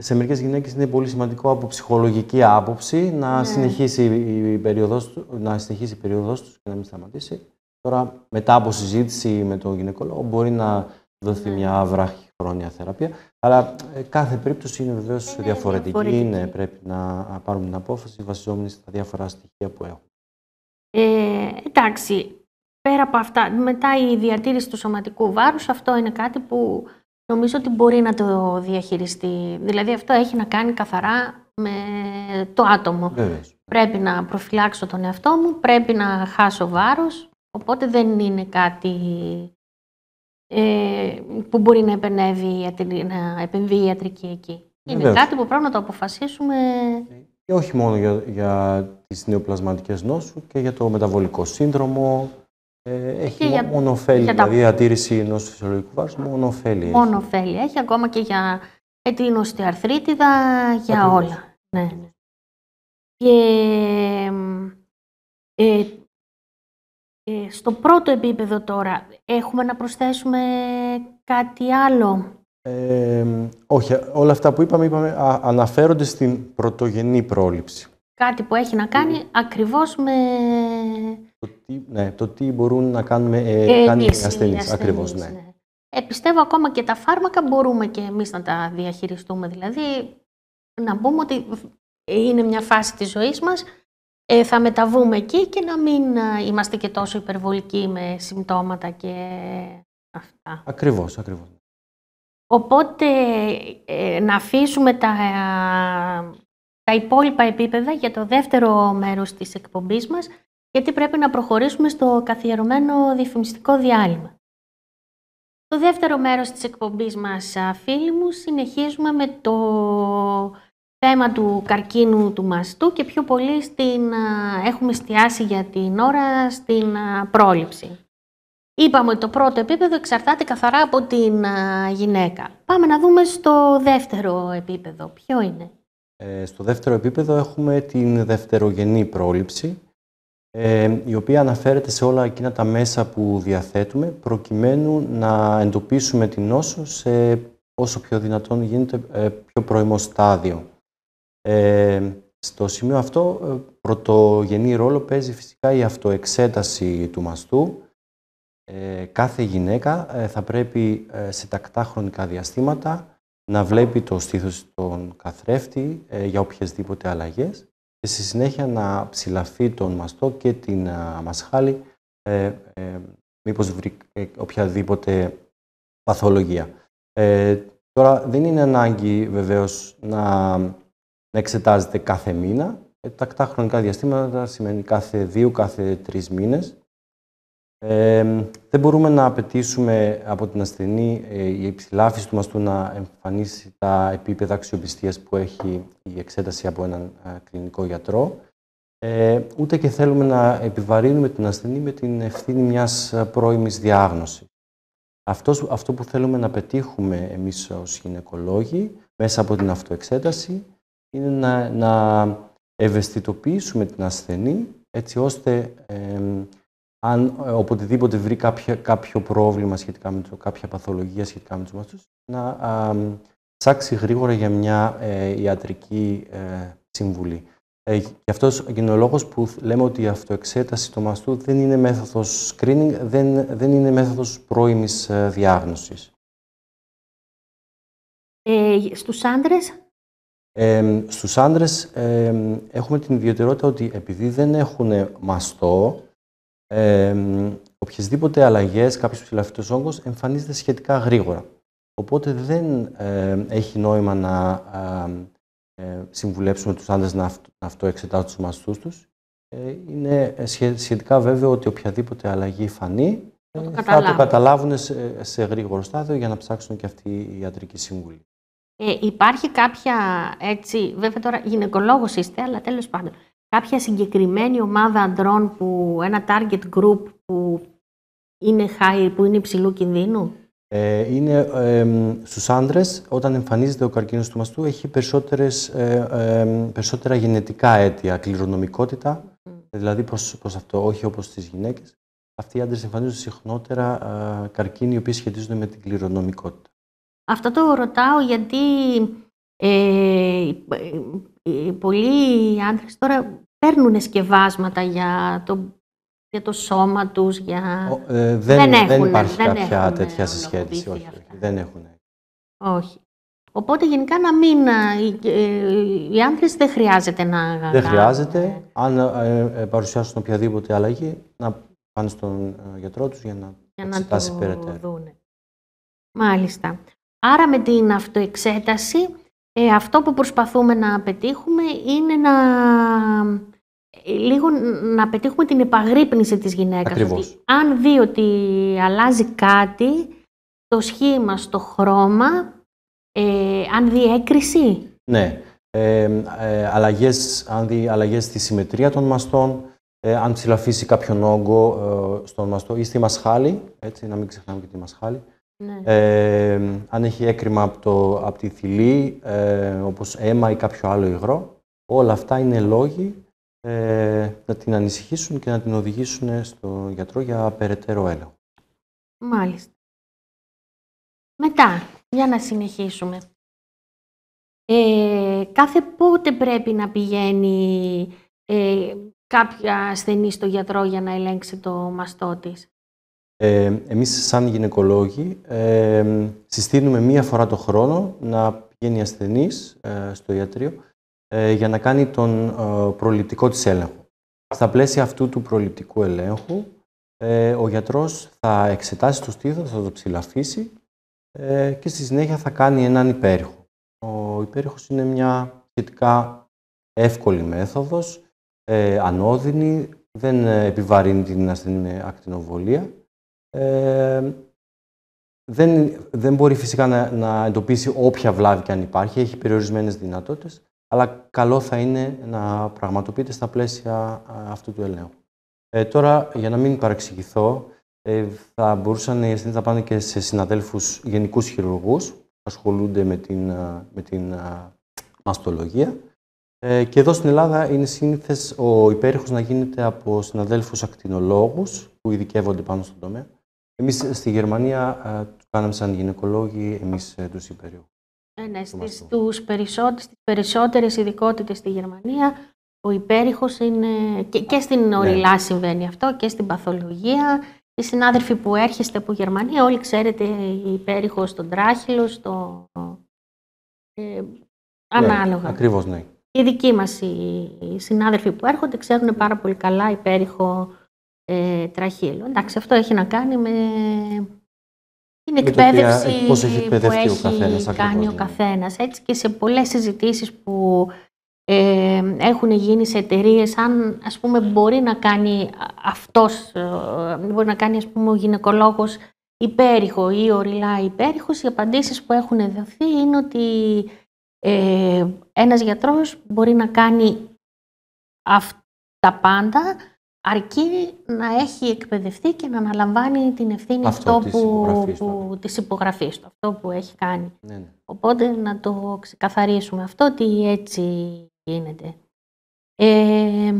Σε μερικές γυναίκε είναι πολύ σημαντικό από ψυχολογική άποψη να, ναι. συνεχίσει η περίοδος, να συνεχίσει η περίοδος τους και να μην σταματήσει. Τώρα, μετά από συζήτηση με τον γυναικολόγο, μπορεί να δοθεί ναι. μια βράχη χρόνια θεραπεία. Αλλά ε, κάθε περίπτωση είναι βεβαίως διαφορετική. διαφορετική. πρέπει να πάρουμε την απόφαση βασιζόμενη στα διάφορα στοιχεία που έχουμε. Ε, εντάξει, πέρα από μετά η διατήρηση του σωματικού βάρους, αυτό είναι κάτι που νομίζω ότι μπορεί να το διαχειριστεί. Δηλαδή αυτό έχει να κάνει καθαρά με το άτομο. Πρέπει να προφυλάξω τον εαυτό μου, πρέπει να χάσω βάρος, οπότε δεν είναι κάτι ε, που μπορεί να, επενεύει, να επενδύει η ιατρική εκεί. Είναι κάτι που πρέπει να το αποφασίσουμε. Και όχι μόνο για, για τις νεοπλασματικές και για το μεταβολικό σύνδρομο, ε, έχει για... μόνο ωφέλη, δηλαδή η διατήρηση ενός φυσιολογικού βάρους, μόνο ωφέλη. έχει. ακόμα και για την οστιαρθρίτιδα για όλα. Ναι. Και ε, ε, στο πρώτο επίπεδο τώρα, έχουμε να προσθέσουμε κάτι άλλο. Ε, όχι, όλα αυτά που είπαμε, είπαμε αναφέρονται στην πρωτογενή πρόληψη. Κάτι που έχει να κάνει ναι. ακριβώς με το τι, ναι, το μπορούν να κάνουμε ε, κάνουν οι ασθενείς, ακριβώς, ναι. ναι. Ε, ακόμα και τα φάρμακα μπορούμε και εμείς να τα διαχειριστούμε. Δηλαδή, να πούμε ότι είναι μια φάση της ζωής μας, ε, θα μεταβούμε εκεί και να μην ε, είμαστε και τόσο υπερβολικοί με συμπτώματα και αυτά. Ακριβώς, ακριβώς. Οπότε, ε, να αφήσουμε τα, τα υπόλοιπα επίπεδα για το δεύτερο μέρος της εκπομπής μας, γιατί πρέπει να προχωρήσουμε στο καθιερωμένο διαφημιστικό διάλειμμα. Το δεύτερο μέρος της εκπομπής μας, φίλοι μου, συνεχίζουμε με το θέμα του καρκίνου του μαστού και πιο πολύ στην, έχουμε εστιάσει για την ώρα στην πρόληψη. Είπαμε ότι το πρώτο επίπεδο εξαρτάται καθαρά από την γυναίκα. Πάμε να δούμε στο δεύτερο επίπεδο. Ποιο είναι? Ε, στο δεύτερο επίπεδο έχουμε την δευτερογενή πρόληψη, ε, η οποία αναφέρεται σε όλα εκείνα τα μέσα που διαθέτουμε προκειμένου να εντοπίσουμε την νόσο σε όσο πιο δυνατόν γίνεται ε, πιο πρωιμό στάδιο. Ε, στο σημείο αυτό πρωτογενή ρόλο παίζει φυσικά η αυτοεξέταση του μαστού. Κάθε γυναίκα θα πρέπει σε τακτά χρονικά διαστήματα να βλέπει το στήθος των καθρέφτη για οποιασδήποτε αλλαγές και στη συνέχεια να ψηλαφεί τον μαστό και την μασχάλη, ε, ε, μήπως βρει ε, οποιαδήποτε παθολογία. Ε, τώρα δεν είναι ανάγκη βεβαίως να, να εξετάζεται κάθε μήνα. Ε, τακτά χρονικά διαστήματα σημαίνει κάθε δύο, κάθε τρεις μήνες. Ε, δεν μπορούμε να απαιτήσουμε από την ασθενή ε, η υψηλάφιση του μαστού να εμφανίσει τα επίπεδα αξιοπιστίας που έχει η εξέταση από έναν ε, κλινικό γιατρό. Ε, ούτε και θέλουμε να επιβαρύνουμε την ασθενή με την ευθύνη μιας ε, πρώιμης διάγνωσης. αυτός που θέλουμε να πετύχουμε εμείς ως γυναικολόγοι μέσα από την αυτοεξέταση είναι να, να ευαισθητοποιήσουμε την ασθενή έτσι ώστε αν ε, οποτεδήποτε βρει κάποιο πρόβλημα σχετικά με το, κάποια παθολογία σχετικά με τους μαστούς, να α, ψάξει γρήγορα για μια ε, ιατρική ε, συμβουλή. Ε, αυτός είναι ο που λέμε ότι η αυτοεξέταση του μαστού δεν είναι μέθοδος screening, δεν, δεν είναι μέθοδος πρώιμης διάγνωση. Ε, διάγνωσης. Ε, στους άντρες, έχουμε την ιδιαιτερότητα ότι επειδή δεν έχουν μαστό, ε, οποιασδήποτε αλλαγές, κάποιος ψηλαφιτός όγκος εμφανίζεται σχετικά γρήγορα. Οπότε δεν έχει νόημα να ε, συμβουλέψουμε τους άντρες να, αυτο, να αυτοεξετάζουν τους ε, είναι ε, σχετικά βέβαιο ότι οποιαδήποτε αλλαγή φανεί ε, θα το καταλάβουν σε, γρήγορο στάδιο για να ψάξουν και αυτή η ιατρική συμβουλή. Ε, υπάρχει κάποια έτσι, βέβαια τώρα γυναικολόγος είστε, αλλά τέλος πάντων, κάποια συγκεκριμένη ομάδα αντρών, που, ένα target group που είναι, high, που είναι υψηλού κινδύνου. Ε, είναι στους άντρες, όταν εμφανίζεται ο καρκίνος του μαστού, έχει περισσότερες, ε, περισσότερα γενετικά αίτια, κληρονομικότητα, δηλαδή προς, προς αυτό, όχι όπως στις γυναίκες. Αυτοί οι άντρες εμφανίζονται συχνότερα καρκίνοι οι οποίοι σχετίζονται με την κληρονομικότητα. Αυτό το ρωτάω γιατί ε, ε, ε, πολλοί άντρες τώρα παίρνουν σκευάσματα για το, σώμα τους, για... Ε, δεν, δεν, δεν υπάρχει δεν κάποια έχουν, τέτοια συσχέτιση, δεν έχουν. Όχι. Οπότε γενικά να μην, οι, άντρες δεν χρειάζεται να... Δεν χρειάζεται, αν παρουσιάσουν οποιαδήποτε αλλαγή, να πάνε στον γιατρό τους για να, για περαιτέρω. Μάλιστα. Άρα με την αυτοεξέταση ε, αυτό που προσπαθούμε να πετύχουμε είναι να, ε, λίγο, να πετύχουμε την επαγρύπνηση της γυναίκας. αν δει ότι αλλάζει κάτι, το σχήμα στο χρώμα, ε, αν δει έκρηση. Ναι, ε, ε, αλλαγές, αν δει αλλαγές στη συμμετρία των μαστών, ε, αν ψηλαφίσει κάποιον όγκο ε, στον μαστό ή στη μασχάλη, έτσι, να μην ξεχνάμε και τη μασχάλη, ναι. αν έχει έκρημα από, το, από τη θηλή, ε, όπως αίμα ή κάποιο άλλο υγρό, όλα αυτά είναι λόγοι ε, να την ανησυχήσουν και να την οδηγήσουν στο γιατρό για περαιτέρω έλεγχο. Μάλιστα. Μετά, για να συνεχίσουμε. Ε, κάθε πότε πρέπει να πηγαίνει ε, κάποια ασθενή στο γιατρό για να ελέγξει το μαστό της. Ε, εμείς σαν γυναικολόγοι ε, συστήνουμε μία φορά το χρόνο να πηγαίνει ασθενής ε, στο ιατρείο ε, για να κάνει τον προληπτικό της έλεγχο. Στα πλαίσια αυτού του προληπτικού ελέγχου ο γιατρός θα εξετάσει το στήθος, θα το ψηλαφίσει και στη συνέχεια θα κάνει έναν υπέρηχο. Ο υπέρηχος είναι μια σχετικά εύκολη μέθοδος, ανώδυνη, δεν επιβαρύνει την ασθενή με ακτινοβολία ε, δεν, δεν μπορεί φυσικά να, να εντοπίσει όποια βλάβη και αν υπάρχει, έχει περιορισμένες δυνατότητες, αλλά καλό θα είναι να πραγματοποιείται στα πλαίσια αυτού του ελέγχου. Ε, τώρα, για να μην παρεξηγηθώ, ε, θα μπορούσαν οι ασθενείς να πάνε και σε συναδέλφους γενικούς χειρουργούς που ασχολούνται με την, με την μαστολογία. Ε, και εδώ στην Ελλάδα είναι σύνηθες ο υπέρηχος να γίνεται από συναδέλφους ακτινολόγους που ειδικεύονται πάνω στον τομέα εμείς ε, στη Γερμανία ε, τους κάναμε σαν γυναικολόγοι, εμείς ε, τους υπεριού. Ε, ναι, στις, τους περισσότε, περισσότερες ειδικότητες στη Γερμανία ο υπέρηχος είναι και, στην ναι. οριλά συμβαίνει αυτό και στην παθολογία. Οι συνάδελφοι που έρχεστε από Γερμανία, όλοι ξέρετε υπέρηχο στον τράχυλο, στο... Ε, ναι, ανάλογα. Ναι, ακριβώς, ναι. Οι δικοί μας οι συνάδελφοι που έρχονται ξέρουν ναι. πάρα πολύ καλά υπέρηχο ε, Εντάξει, αυτό έχει να κάνει με την με εκπαίδευση που έχει ο καθένας, κάνει ο ναι. καθένας. Έτσι και σε πολλές συζητήσεις που ε, έχουν γίνει σε εταιρείες αν ας πούμε μπορεί να κάνει αυτός, ε, μπορεί να κάνει ας πούμε ο γυναικολόγος υπέρηχο ή οριλά υπέρηχος, οι απαντήσεις που έχουν δοθεί είναι ότι ε, ένας γιατρός μπορεί να κάνει αυτά τα πάντα αρκεί να έχει εκπαιδευτεί και να αναλαμβάνει την ευθύνη αυτό, που, της υπογραφής του, αυτό που έχει κάνει. Ναι, ναι, Οπότε να το ξεκαθαρίσουμε αυτό ότι έτσι γίνεται. Ε,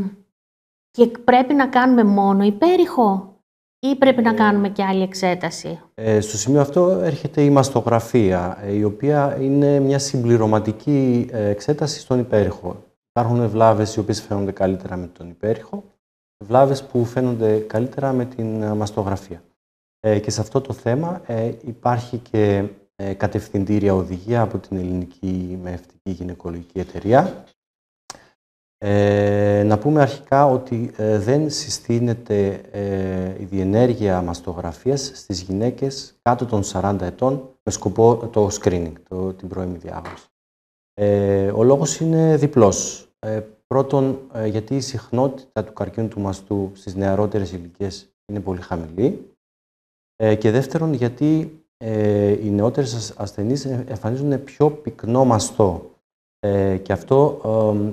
και πρέπει να κάνουμε μόνο υπέρηχο ή πρέπει να ε, κάνουμε και άλλη εξέταση. Ε, στο σημείο αυτό έρχεται η μαστογραφία, ε, η οποία είναι μια συμπληρωματική εξέταση στον υπέρηχο. Υπάρχουν βλάβες οι οποίες φαίνονται καλύτερα με τον υπέρηχο βλάβες που φαίνονται καλύτερα με την μαστογραφία. Ε, και σε αυτό το θέμα ε, υπάρχει και ε, κατευθυντήρια οδηγία από την Ελληνική Μευτική Γυναικολογική Εταιρεία. Να πούμε αρχικά ότι δεν συστήνεται η διενέργεια μαστογραφίας στις γυναίκες κάτω των 40 ετών με σκοπό το screening, το, την πρώιμη διάγνωση. Ο λόγος είναι διπλός. Ε, πρώτον, ε, γιατί η συχνότητα του καρκίνου του μαστού στις νεαρότερες ηλικίες είναι πολύ χαμηλή. Ε, και δεύτερον, γιατί ε, οι νεότερες ασθενείς εμφανίζουν πιο πυκνό μαστό. και αυτό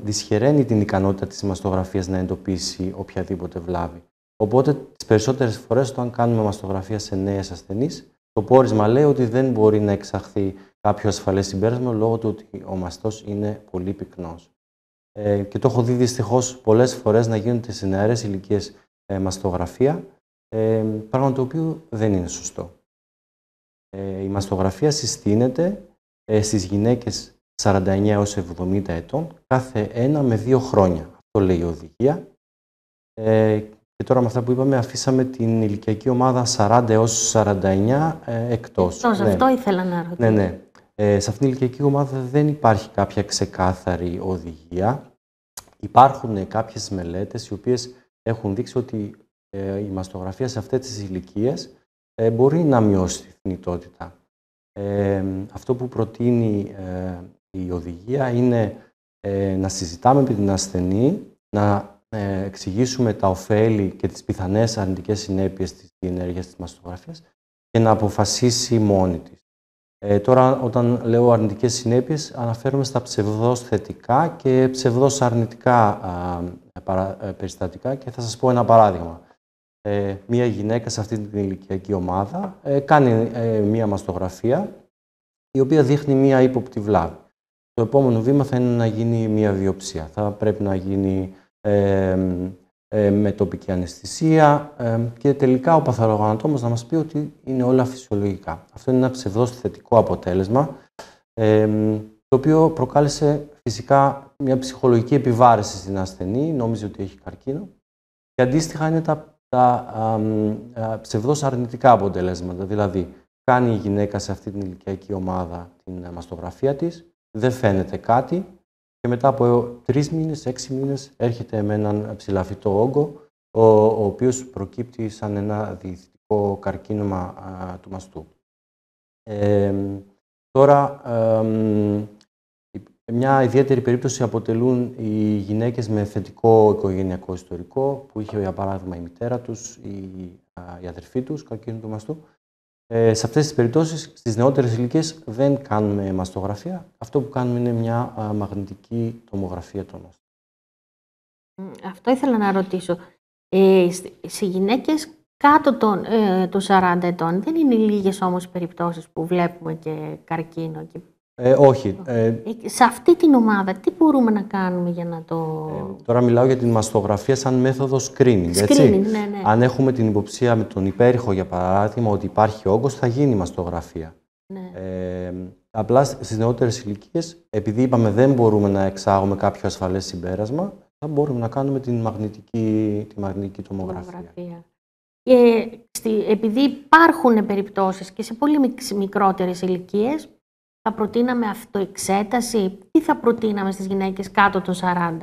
δυσχεραίνει την ικανότητα της μαστογραφίας να εντοπίσει οποιαδήποτε βλάβη. Οπότε, τις περισσότερες φορές, όταν κάνουμε μαστογραφία σε νέες ασθενείς, το πόρισμα λέει ότι δεν μπορεί να εξαχθεί κάποιο ασφαλές συμπέρασμα λόγω του ότι ο μαστός είναι πολύ πυκνός ε, και το έχω δει δυστυχώς πολλές φορές να γίνονται σε νεαρές ηλικίες ε, μαστογραφία, ε, πράγμα το οποίο δεν είναι σωστό. Ε, η μαστογραφία συστήνεται ε, στις γυναίκες 49 έως 70 ετών κάθε ένα με δύο χρόνια. Αυτό λέει η οδηγία. Ε, και τώρα με αυτά που είπαμε αφήσαμε την ηλικιακή ομάδα 40 έως 49 ε, εκτός. Ναι. αυτό ήθελα να ρωτήσω. ναι. ναι. Ε, σε αυτήν την ηλικιακή ομάδα δεν υπάρχει κάποια ξεκάθαρη οδηγία. Υπάρχουν κάποιες μελέτες οι οποίες έχουν δείξει ότι ε, η μαστογραφία σε αυτές τις ηλικίες ε, μπορεί να μειώσει τη θνητότητα. Ε, αυτό που προτείνει η οδηγία είναι να συζητάμε με την ασθενή, να εξηγήσουμε τα ωφέλη και τις πιθανές αρνητικές συνέπειες της ενέργειας της μαστογραφίας και να αποφασίσει μόνη της. Ε, τώρα, όταν λέω αρνητικές συνέπειες, αναφέρομαι στα ψευδώς θετικά και ψευδώς αρνητικά ε, περιστατικά και θα σας πω ένα παράδειγμα. Ε, μία γυναίκα σε αυτή την ηλικιακή ομάδα κάνει μία μαστογραφία η οποία δείχνει μία ύποπτη βλάβη. Το επόμενο βήμα θα είναι να γίνει μία βιοψία. Θα πρέπει να γίνει ε, με τοπική αναισθησία ε, και τελικά ο παθαρογανατόμος να μας πει ότι είναι όλα φυσιολογικά. Αυτό είναι ένα ψευδός θετικό αποτέλεσμα, ε, το οποίο προκάλεσε φυσικά μια ψυχολογική επιβάρηση στην ασθενή, νόμιζε ότι έχει καρκίνο και αντίστοιχα είναι τα, τα αρνητικά αποτελέσματα, δηλαδή κάνει η γυναίκα σε αυτή την ηλικιακή ομάδα την μαστογραφία της, δεν φαίνεται κάτι, και μετά από τρεις μήνες, έξι μήνες έρχεται με έναν ψηλαφιτό όγκο, ο, ο οποίος προκύπτει σαν ένα διηθικό καρκίνωμα του μαστού. τώρα, μια ιδιαίτερη περίπτωση αποτελούν οι γυναίκες με θετικό οικογενειακό ιστορικό, που είχε για παράδειγμα η μητέρα τους, η, η η αδερφή τους, καρκίνο του μαστού, ε, σε αυτές τις περιπτώσεις, στις νεότερες ηλικίες δεν κάνουμε μαστογραφία. Αυτό που κάνουμε είναι μια μαγνητική τομογραφία των οστών. Αυτό ήθελα να ρωτήσω. Ε, σε γυναίκες κάτω των, ε, 40 ετών, δεν είναι λίγες όμως περιπτώσεις που βλέπουμε και καρκίνο και ε, όχι. Ε, ε, σε αυτή την ομάδα τι μπορούμε να κάνουμε για να το... Ε, τώρα μιλάω για την μαστογραφία σαν μέθοδο screening, screening Ναι, ναι. Αν έχουμε την υποψία με τον υπέρηχο, για παράδειγμα, ότι υπάρχει όγκος, θα γίνει μαστογραφία. Ναι. Ε, απλά στις νεότερες ηλικίες, επειδή είπαμε δεν μπορούμε να εξάγουμε κάποιο ασφαλές συμπέρασμα, θα μπορούμε να κάνουμε την μαγνητική, τη μαγνητική τομογραφία. Και στη, επειδή υπάρχουν περιπτώσεις και σε πολύ μικρότερες ηλικίες θα προτείναμε αυτοεξέταση ή θα προτείναμε στις γυναίκες κάτω των 40.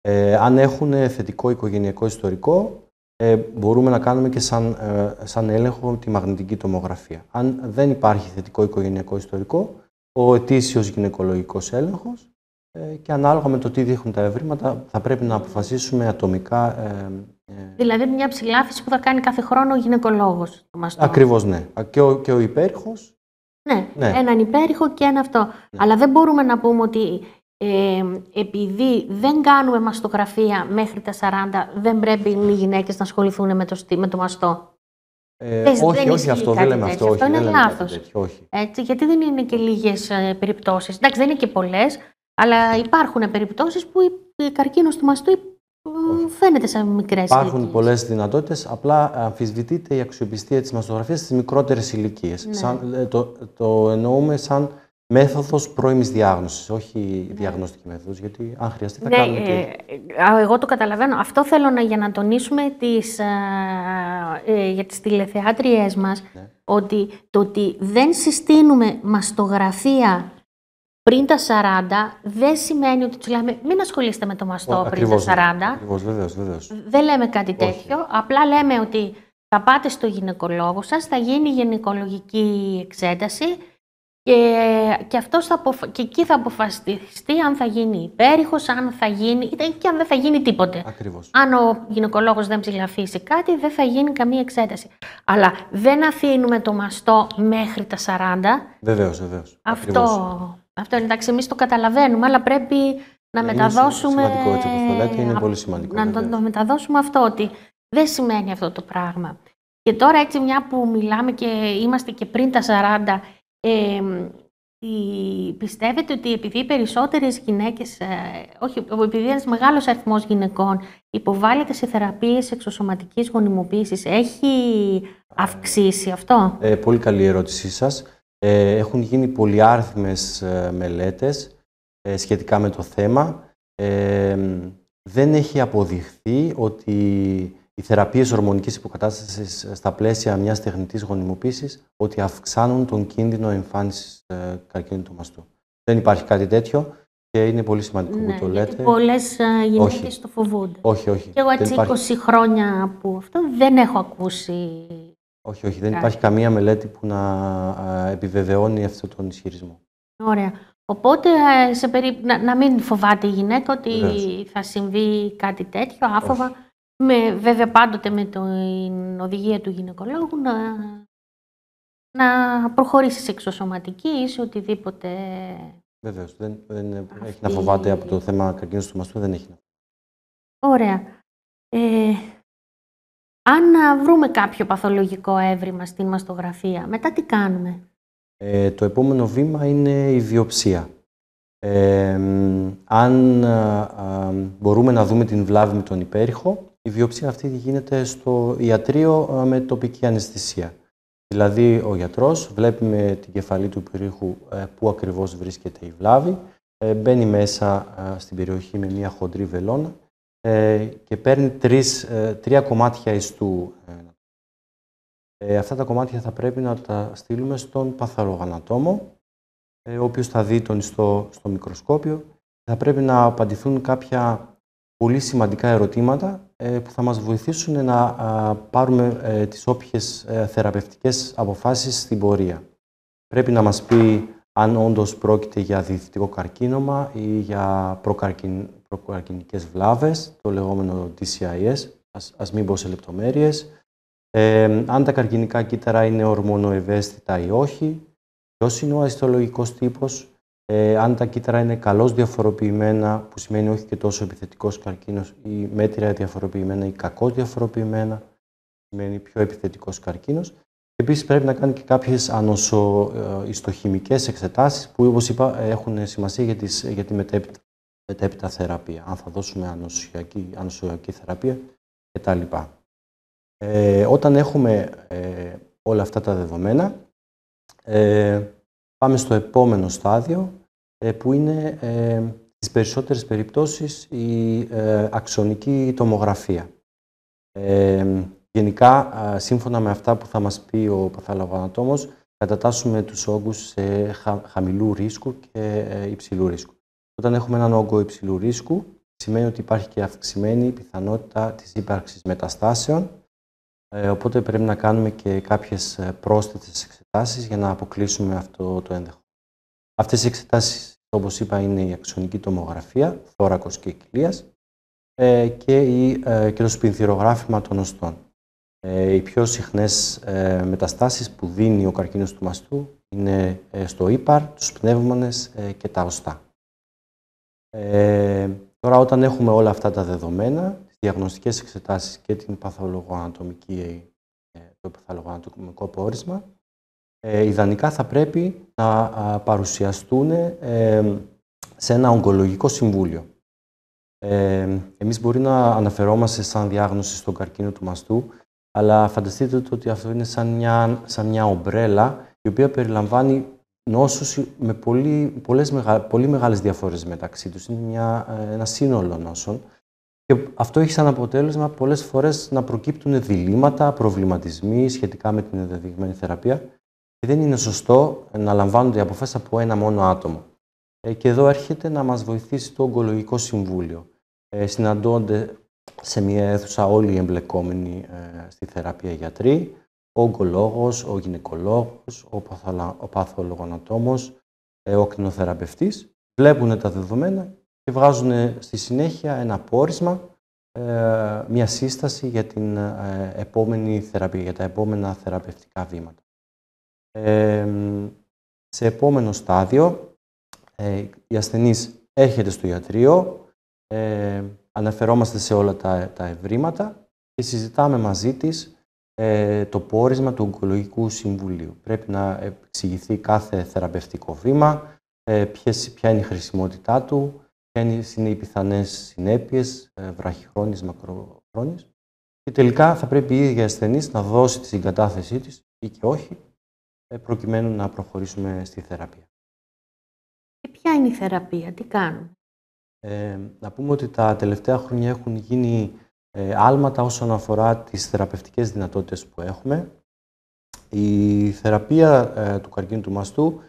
Ε, αν έχουν θετικό οικογενειακό ιστορικό, ε, μπορούμε να κάνουμε και σαν, ε, σαν έλεγχο τη μαγνητική τομογραφία. Αν δεν υπάρχει θετικό οικογενειακό ιστορικό, ο ετήσιος γυναικολογικός έλεγχος ε, και ανάλογα με το τι δείχνουν τα ευρήματα θα πρέπει να αποφασίσουμε ατομικά. Ε, δηλαδή μια ψηλάφιση που θα κάνει κάθε χρόνο ο γυναικολόγος. Το Ακριβώς ναι. Και ο, και ο υπέρχος ναι, ναι. έναν υπέρηχο και ένα αυτό. Ναι. Αλλά δεν μπορούμε να πούμε ότι ε, επειδή δεν κάνουμε μαστογραφία μέχρι τα 40, δεν πρέπει οι γυναίκες να ασχοληθούν με το, με το μαστό. Ε, όχι, όχι, αυτό δεν λέμε αυτό. Αυτό είναι λάθο. γιατί δεν είναι και λίγες περιπτώσεις. Εντάξει, δεν είναι και πολλές, αλλά υπάρχουν περιπτώσεις που η καρκίνος του μαστού Φαίνεται σαν μικρές Υπάρχουν πολλές δυνατότητες. Απλά αμφισβητείται η αξιοπιστία της μαστογραφίας στις μικρότερες ηλικίες. Ναι. Ε, το, το εννοούμε σαν μέθοδος πρώιμης διάγνωσης, όχι ναι. διαγνωστική μέθοδος. Γιατί αν χρειαστεί θα ναι, κάνουμε. Και... Ε, εγώ το καταλαβαίνω. Αυτό θέλω να, για να τονίσουμε τις, ε, για τις τηλεθεάτριές μας. Ναι. Ότι το ότι δεν συστήνουμε μαστογραφία πριν τα 40 δεν σημαίνει ότι τους λέμε μην ασχολείστε με το μαστό πριν ακριβώς, ναι. τα 40. Ακριβώς, βεβαίως, βεβαίως. Δεν λέμε κάτι Όχι. τέτοιο, απλά λέμε ότι θα πάτε στο γυναικολόγο σας, θα γίνει γυναικολογική εξέταση και, και, αυτός θα και εκεί θα αποφασιστεί αν θα γίνει υπέρηχος, αν θα γίνει και αν δεν θα γίνει τίποτε. Ακριβώς. Αν ο γυναικολόγος δεν ψηλαφίσει κάτι, δεν θα γίνει καμία εξέταση. Αλλά δεν αφήνουμε το μαστό μέχρι τα 40. Βεβαίως, βεβαίως. Αυτό... Ακριβώς. Αυτό εντάξει, εμείς το καταλαβαίνουμε, αλλά πρέπει να ναι, είναι μεταδώσουμε. Σημαντικό έτσι είναι πολύ σημαντικό. Να το, μεταδώσουμε αυτό ότι δεν σημαίνει αυτό το πράγμα. Και τώρα έτσι μια που μιλάμε και είμαστε και πριν τα 40, πιστεύετε ότι επειδή περισσότερες γυναίκες, ε, όχι, επειδή ένας μεγάλος αριθμός γυναικών υποβάλλεται σε θεραπείες εξωσωματικής γονιμοποίησης, έχει αυξήσει αυτό? Ε, πολύ καλή ερώτησή σας. Ε, έχουν γίνει πολυάριθμες ε, μελέτες ε, σχετικά με το θέμα. δεν έχει αποδειχθεί ότι οι θεραπείες ορμονικής υποκατάστασης στα πλαίσια μιας τεχνητής γονιμοποίησης ότι αυξάνουν τον κίνδυνο εμφάνισης καρκίνου του μαστού. Δεν υπάρχει κάτι τέτοιο. Και είναι πολύ σημαντικό ναι, που το λέτε. Γιατί πολλές γυναίκες το φοβούνται. Όχι, όχι. Και εγώ έτσι 20 χρόνια από αυτό δεν έχω ακούσει όχι, όχι. Δεν υπάρχει καμία μελέτη που να επιβεβαιώνει αυτό τον ισχυρισμό. Ωραία. Οπότε ε, σε περί... να, μην φοβάται η γυναίκα ότι θα συμβεί κάτι τέτοιο, άφοβα. Με, βέβαια πάντοτε με την οδηγία του γυναικολόγου να, να προχωρήσει σε εξωσωματική ή σε οτιδήποτε. Βεβαίως. Δεν, δεν έχει να φοβάται από το θέμα καρκίνου του μαστού, δεν έχει να Ωραία. Ε, αν ε, βρούμε κάποιο παθολογικό έβριμα στην μαστογραφία, μετά τι κάνουμε. Ε, το επόμενο βήμα είναι η βιοψία. Ε, αν μπορούμε να δούμε την βλάβη με τον υπέρηχο, η βιοψία αυτή γίνεται στο ιατρείο με τοπική αναισθησία. Δηλαδή ο γιατρός βλέπει με την κεφαλή του υπέρηχου πού ακριβώς βρίσκεται η βλάβη, μπαίνει μέσα στην περιοχή με μια χοντρή βελόνα ε, και παίρνει ε, τρία κομμάτια ιστού. Ε, ε, αυτά τα κομμάτια θα πρέπει να τα στείλουμε στον παθαρογανατόμο, ε, ο οποίος θα δει τον ιστό στο μικροσκόπιο. Θα πρέπει να απαντηθούν κάποια πολύ σημαντικά ερωτήματα που θα μας βοηθήσουν να πάρουμε τις όποιες θεραπευτικές αποφάσεις στην πορεία. Πρέπει να μας πει αν όντως πρόκειται για διαιτητικό καρκίνωμα ή για προκαρκιν προκαρκινικές βλάβες, το λεγόμενο DCIS, ας, ας μην πω σε λεπτομέρειες, ε, αν τα καρκινικά κύτταρα είναι ορμονοευαίσθητα ή όχι, ποιος είναι ο αισθολογικός τύπος, ε, αν τα κύτταρα είναι καλώς διαφοροποιημένα, που σημαίνει όχι και τόσο επιθετικός καρκίνος, ή μέτρια διαφοροποιημένα ή κακώς διαφοροποιημένα, σημαίνει πιο επιθετικός καρκίνος. Επίσης πρέπει να κάνει και κάποιες ανοσοϊστοχημικές ε, εξετάσεις που όπως είπα έχουν σημασία για, τις, τη μετέπειτα μετέπειτα θεραπεία, αν θα δώσουμε ανοσιακή, θεραπεία κτλ. Ε, όταν έχουμε ε, όλα αυτά τα δεδομένα, ε, πάμε στο επόμενο στάδιο που είναι ε, στις περισσότερες περιπτώσεις η αξονική τομογραφία. γενικά, σύμφωνα με αυτά που θα μας πει ο παθαλογανατόμος, κατατάσσουμε τους όγκους σε χαμηλού ρίσκου και υψηλού ρίσκου. Όταν έχουμε έναν όγκο υψηλού ρίσκου, σημαίνει ότι υπάρχει και αυξημένη πιθανότητα της ύπαρξης μεταστάσεων, ε, οπότε πρέπει να κάνουμε και κάποιες ε, πρόσθετες εξετάσεις για να αποκλείσουμε αυτό το ενδεχόμενο. Αυτές οι εξετάσεις, όπως είπα, είναι η αξιονική τομογραφία, θώρακος και κοιλίας ε, και, η, και το σπινθυρογράφημα των οστών. Οι πιο συχνές μεταστάσεις που δίνει ο καρκίνος του μαστού είναι στο ύπαρ, τους πνεύμονες και τα οστά. Ε, τώρα όταν έχουμε όλα αυτά τα δεδομένα, τις διαγνωστικές εξετάσεις και την παθολογοανατομική, ε, το παθολογοανατομικό πόρισμα, ε, ιδανικά θα πρέπει να παρουσιαστούν ε, σε ένα ογκολογικό συμβούλιο. Ε, εμείς μπορεί να αναφερόμαστε σαν διάγνωση στον καρκίνο του μαστού, αλλά φανταστείτε ότι αυτό είναι σαν μια, σαν μια ομπρέλα η οποία περιλαμβάνει νόσους με πολύ, πολλές, πολύ μεγάλες διαφορές μεταξύ τους. Είναι μια, ε, ένα σύνολο νόσων. Και αυτό έχει σαν αποτέλεσμα πολλές φορές να προκύπτουν διλήμματα, προβληματισμοί σχετικά με την ενδεδειγμένη θεραπεία και δεν είναι σωστό να λαμβάνονται αποφάσεις από ένα μόνο άτομο. Ε, και εδώ έρχεται να μας βοηθήσει το Ογκολογικό Συμβούλιο. Ε, συναντώνται σε μια αίθουσα όλοι οι εμπλεκόμενοι στη θεραπεία γιατροί, ο ογκολόγος, ο γυναικολόγος, ο παθολογονατόμος, ε, ο κτηνοθεραπευτής, βλέπουν τα δεδομένα και βγάζουν ε, στη συνέχεια ένα πόρισμα, ε, μια σύσταση για την επόμενη θεραπεία, για τα επόμενα θεραπευτικά βήματα. Σε επόμενο στάδιο, η ασθενής έρχεται στο ιατρείο, αναφερόμαστε σε όλα τα ευρήματα και συζητάμε μαζί της ε, το πόρισμα του Ογκολογικού Συμβουλίου. Πρέπει να εξηγηθεί κάθε θεραπευτικό βήμα, ε, ποιες, ποια είναι η χρησιμότητά του, ποια είναι οι πιθανές συνέπειες, ε, βραχυχρόνιες, μακροχρόνιες. Και τελικά θα πρέπει η ίδια ασθενής να δώσει τη συγκατάθεσή της ή και όχι, ε, προκειμένου να προχωρήσουμε στη θεραπεία. Και ποια είναι η θεραπεία, τι κάνουμε. Ε, να πούμε ότι τα τελευταία χρόνια έχουν γίνει ε, άλματα όσον αφορά τις θεραπευτικές δυνατότητες που έχουμε. Η θεραπεία ε, του καρκίνου του μαστού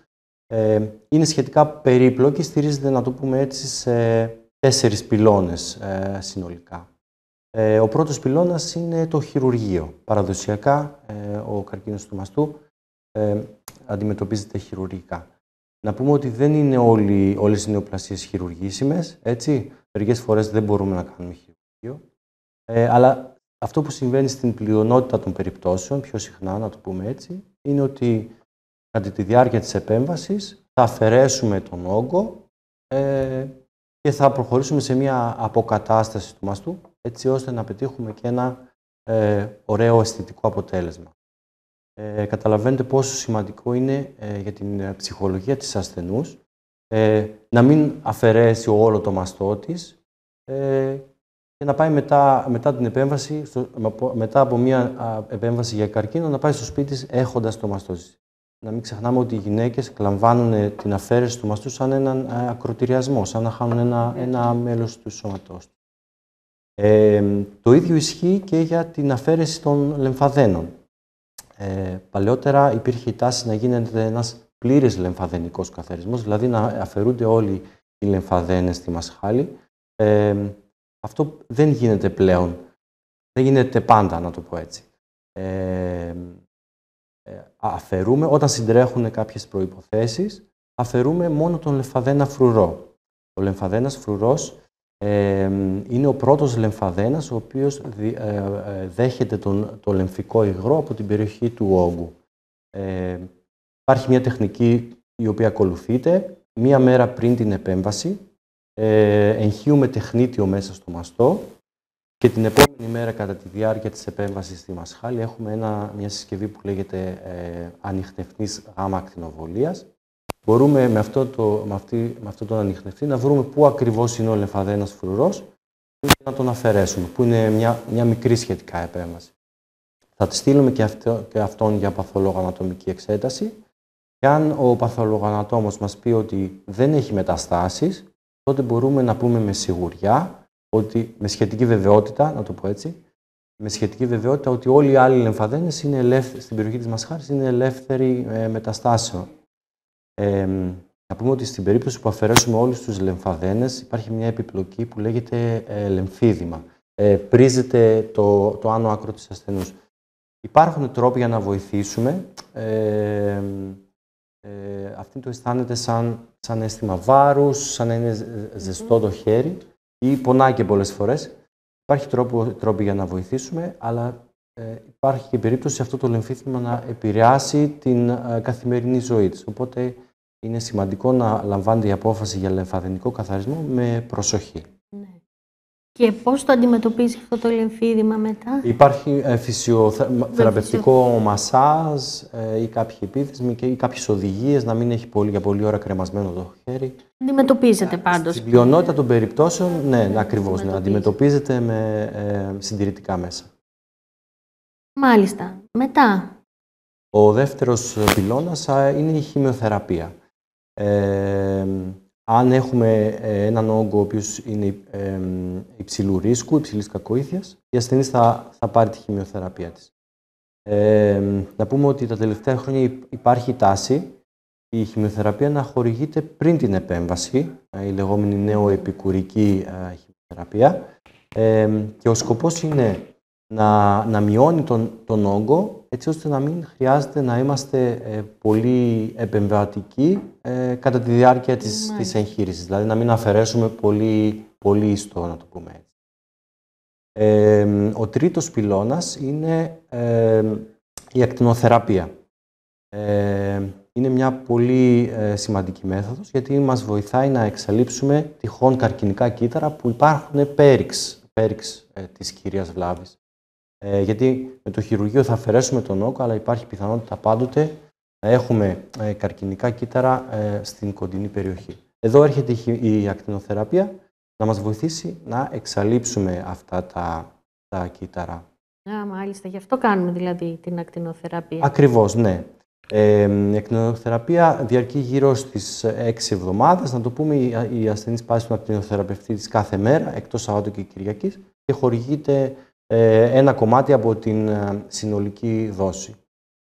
ε, είναι σχετικά περίπλοκη, στηρίζεται, να το πούμε έτσι, σε τέσσερις πυλώνες συνολικά. Ο πρώτος πυλώνας είναι το χειρουργείο. Παραδοσιακά ο καρκίνος του μαστού αντιμετωπίζεται χειρουργικά. Να πούμε ότι δεν είναι όλοι, όλες οι νεοπλασίες χειρουργήσιμες, έτσι. Μερικές φορές δεν μπορούμε να κάνουμε χειρουργείο. Ε, αλλά αυτό που συμβαίνει στην πλειονότητα των περιπτώσεων, πιο συχνά να το πούμε έτσι, είναι ότι κατά τη διάρκεια της επέμβασης θα αφαιρέσουμε τον όγκο ε, και θα προχωρήσουμε σε μια αποκατάσταση του μαστού, έτσι ώστε να πετύχουμε και ένα ε, ωραίο αισθητικό αποτέλεσμα. Ε, καταλαβαίνετε πόσο σημαντικό είναι ε, για την ε, ψυχολογία της ασθενούς να μην αφαιρέσει όλο το μαστό της και να πάει μετά, μετά την επέμβαση, στο, μετά από μια επέμβαση για καρκίνο, να πάει στο σπίτι έχοντα έχοντας το μαστόζι. Να μην ξεχνάμε ότι οι γυναίκες λαμβάνουν ε, την αφαίρεση του μαστού σαν έναν ε, ακροτηριασμό, σαν να χάνουν ένα, ένα μέλος του σώματός του. Ε, το ίδιο ισχύει και για την αφαίρεση των λεμφαδένων. Ε, παλαιότερα υπήρχε η τάση να γίνεται ένας πλήρης λεμφαδενικός καθαρισμός, δηλαδή να αφαιρούνται όλοι οι λεμφαδένες στη μασχάλη. Ε, αυτό δεν γίνεται πλέον. Δεν γίνεται πάντα, να το πω έτσι. Ε, ε, αφαιρούμε, όταν συντρέχουν κάποιες προϋποθέσεις, αφαιρούμε μόνο τον λεμφαδένα φρουρό. Ο λεμφαδένας φρουρός ε, είναι ο πρώτος λεμφαδένας ο οποίος ε, δέχεται τον, το λεμφικό υγρό από την περιοχή του όγκου. Ε, υπάρχει μια τεχνική η οποία ακολουθείται μία μέρα πριν την επέμβαση ε, εγχύουμε τεχνίτιο μέσα στο μαστό και την επόμενη μέρα κατά τη διάρκεια της επέμβασης στη μασχάλη έχουμε ένα, μια συσκευή που λέγεται ε, ανιχνευτής γάμα ακτινοβολίας. Μπορούμε με, αυτό το, με, αυτή, με αυτό τον ανιχνευτή να βρούμε πού ακριβώς είναι ο λεφαδένας φρουρός και να τον αφαιρέσουμε, που είναι μια, μια μικρή σχετικά επέμβαση. Θα τη στείλουμε και, αυτό, και αυτόν για παθολογανατομική εξέταση και αν ο παθολογανατόμος μας πει ότι δεν έχει μεταστάσεις, τότε μπορούμε να πούμε με σιγουριά, ότι, με σχετική βεβαιότητα, να το πω έτσι, με σχετική βεβαιότητα ότι όλοι οι άλλοι λεμφαδένες είναι ελεύθεροι, στην περιοχή της Μασχάρης είναι ελεύθεροι ε, μεταστάσεων. Ε, να πούμε ότι στην περίπτωση που αφαιρέσουμε όλους τους λεμφαδένες υπάρχει μια επιπλοκή που λέγεται ε, λεμφίδημα. Ε, πρίζεται το, το άνω άκρο της ασθενούς. Υπάρχουν τρόποι για να βοηθήσουμε. Ε, ε, αυτή το αισθάνεται σαν σαν αίσθημα βάρους, σαν να είναι ζεστό το χέρι ή πονάει και πολλές φορές. Υπάρχει τρόπο, τρόποι για να βοηθήσουμε, αλλά ε, υπάρχει και περίπτωση αυτό το λεμφίθημα να επηρεάσει την ε, καθημερινή ζωή της. Οπότε είναι σημαντικό να λαμβάνεται η απόφαση για λεμφαδενικό καθαρισμό με προσοχή. Και πώς το αντιμετωπίζεις αυτό το λεμφίδημα μετά. Υπάρχει ε, φυσιοθεραπευτικό μασάζ ε, ή κάποιοι επίθεσμοι ή κάποιες οδηγίες να μην έχει πολύ, για πολλή ώρα κρεμασμένο το χέρι. Αντιμετωπίζεται πάντως. Στην πλειονότητα των περιπτώσεων, ναι, ακριβώς, ναι, αντιμετωπίζεται με ε, συντηρητικά μέσα. Μάλιστα. Μετά. Ο δεύτερος πυλώνας είναι η χημειοθεραπεία. Ε, αν έχουμε ε, έναν όγκο ο οποίος είναι υψηλού ρίσκου, υψηλής κακοήθειας, η ασθενή θα, θα πάρει τη χημειοθεραπεία της. να πούμε ότι τα τελευταία χρόνια υπάρχει τάση η χημειοθεραπεία να χορηγείται πριν την επέμβαση, ε, η λεγόμενη νεοεπικουρική ε, χημειοθεραπεία, ε, και ο σκοπός είναι να, να μειώνει τον, τον όγκο έτσι ώστε να μην χρειάζεται να είμαστε ε, πολύ επεμβατικοί ε, κατά τη διάρκεια της, της εγχείρησης. Δηλαδή να μην αφαιρέσουμε πολύ, πολύ ιστό, να το πούμε έτσι. ο τρίτος πυλώνας είναι η ακτινοθεραπεία. είναι μια πολύ ε, σημαντική μέθοδος γιατί μας βοηθάει να εξαλείψουμε τυχόν καρκινικά κύτταρα που υπάρχουν πέριξ, πέριξ της κυρίας βλάβης. Ε, γιατί με το χειρουργείο θα αφαιρέσουμε τον όγκο, αλλά υπάρχει πιθανότητα πάντοτε να έχουμε ε, καρκινικά κύτταρα ε, στην κοντινή περιοχή. Εδώ έρχεται η, ακτινοθεραπεία να μας βοηθήσει να εξαλείψουμε αυτά τα, τα κύτταρα. Α, μάλιστα. Γι' αυτό κάνουμε δηλαδή την ακτινοθεραπεία. Ακριβώς, ναι. Ε, η ακτινοθεραπεία διαρκεί γύρω στις 6 ε, εβδομάδες. Να το πούμε, οι ασθενής πάση στον ακτινοθεραπευτή της κάθε μέρα, εκτός Σαββάτου και Κυριακής και χορηγείται ε, ένα κομμάτι από την ε, συνολική δόση.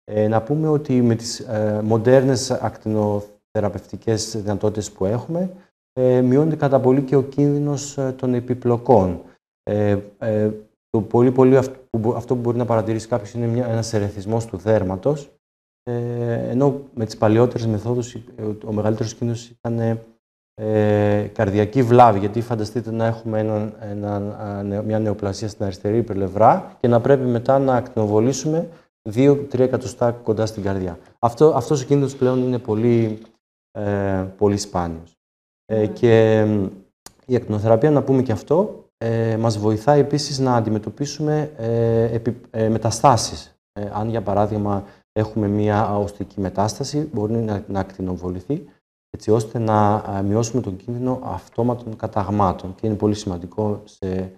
Ε, να πούμε ότι με τις μοντέρνες ακτινοθεραπευτικές δυνατότητες που έχουμε, μειώνεται κατά πολύ και ο κίνδυνος των επιπλοκών. Το πολύ πολύ αυτό που μπορεί να παρατηρήσει κάποιος είναι ένας ερεθισμός του δέρματος, ενώ με τις παλαιότερες μεθόδους ο μεγαλύτερος κίνδυνος ήταν ε, καρδιακή βλάβη. Γιατί φανταστείτε να έχουμε μια νεοπλασία στην αριστερή πλευρά και να πρέπει μετά να ακτινοβολήσουμε 2-3 εκατοστά κοντά στην καρδιά. Αυτό, αυτός ο κίνδυνος πλέον είναι πολύ, ε, πολύ σπάνιος. Ε, ναι. και η ακτινοθεραπεία, να πούμε και αυτό, ε, μας βοηθάει επίσης να αντιμετωπίσουμε ε, μεταστάσεις. αν για παράδειγμα έχουμε μία οστική μετάσταση, μπορεί να, να ακτινοβοληθεί έτσι ώστε να ε, μειώσουμε τον κίνδυνο αυτόματων καταγμάτων. Και είναι πολύ σημαντικό σε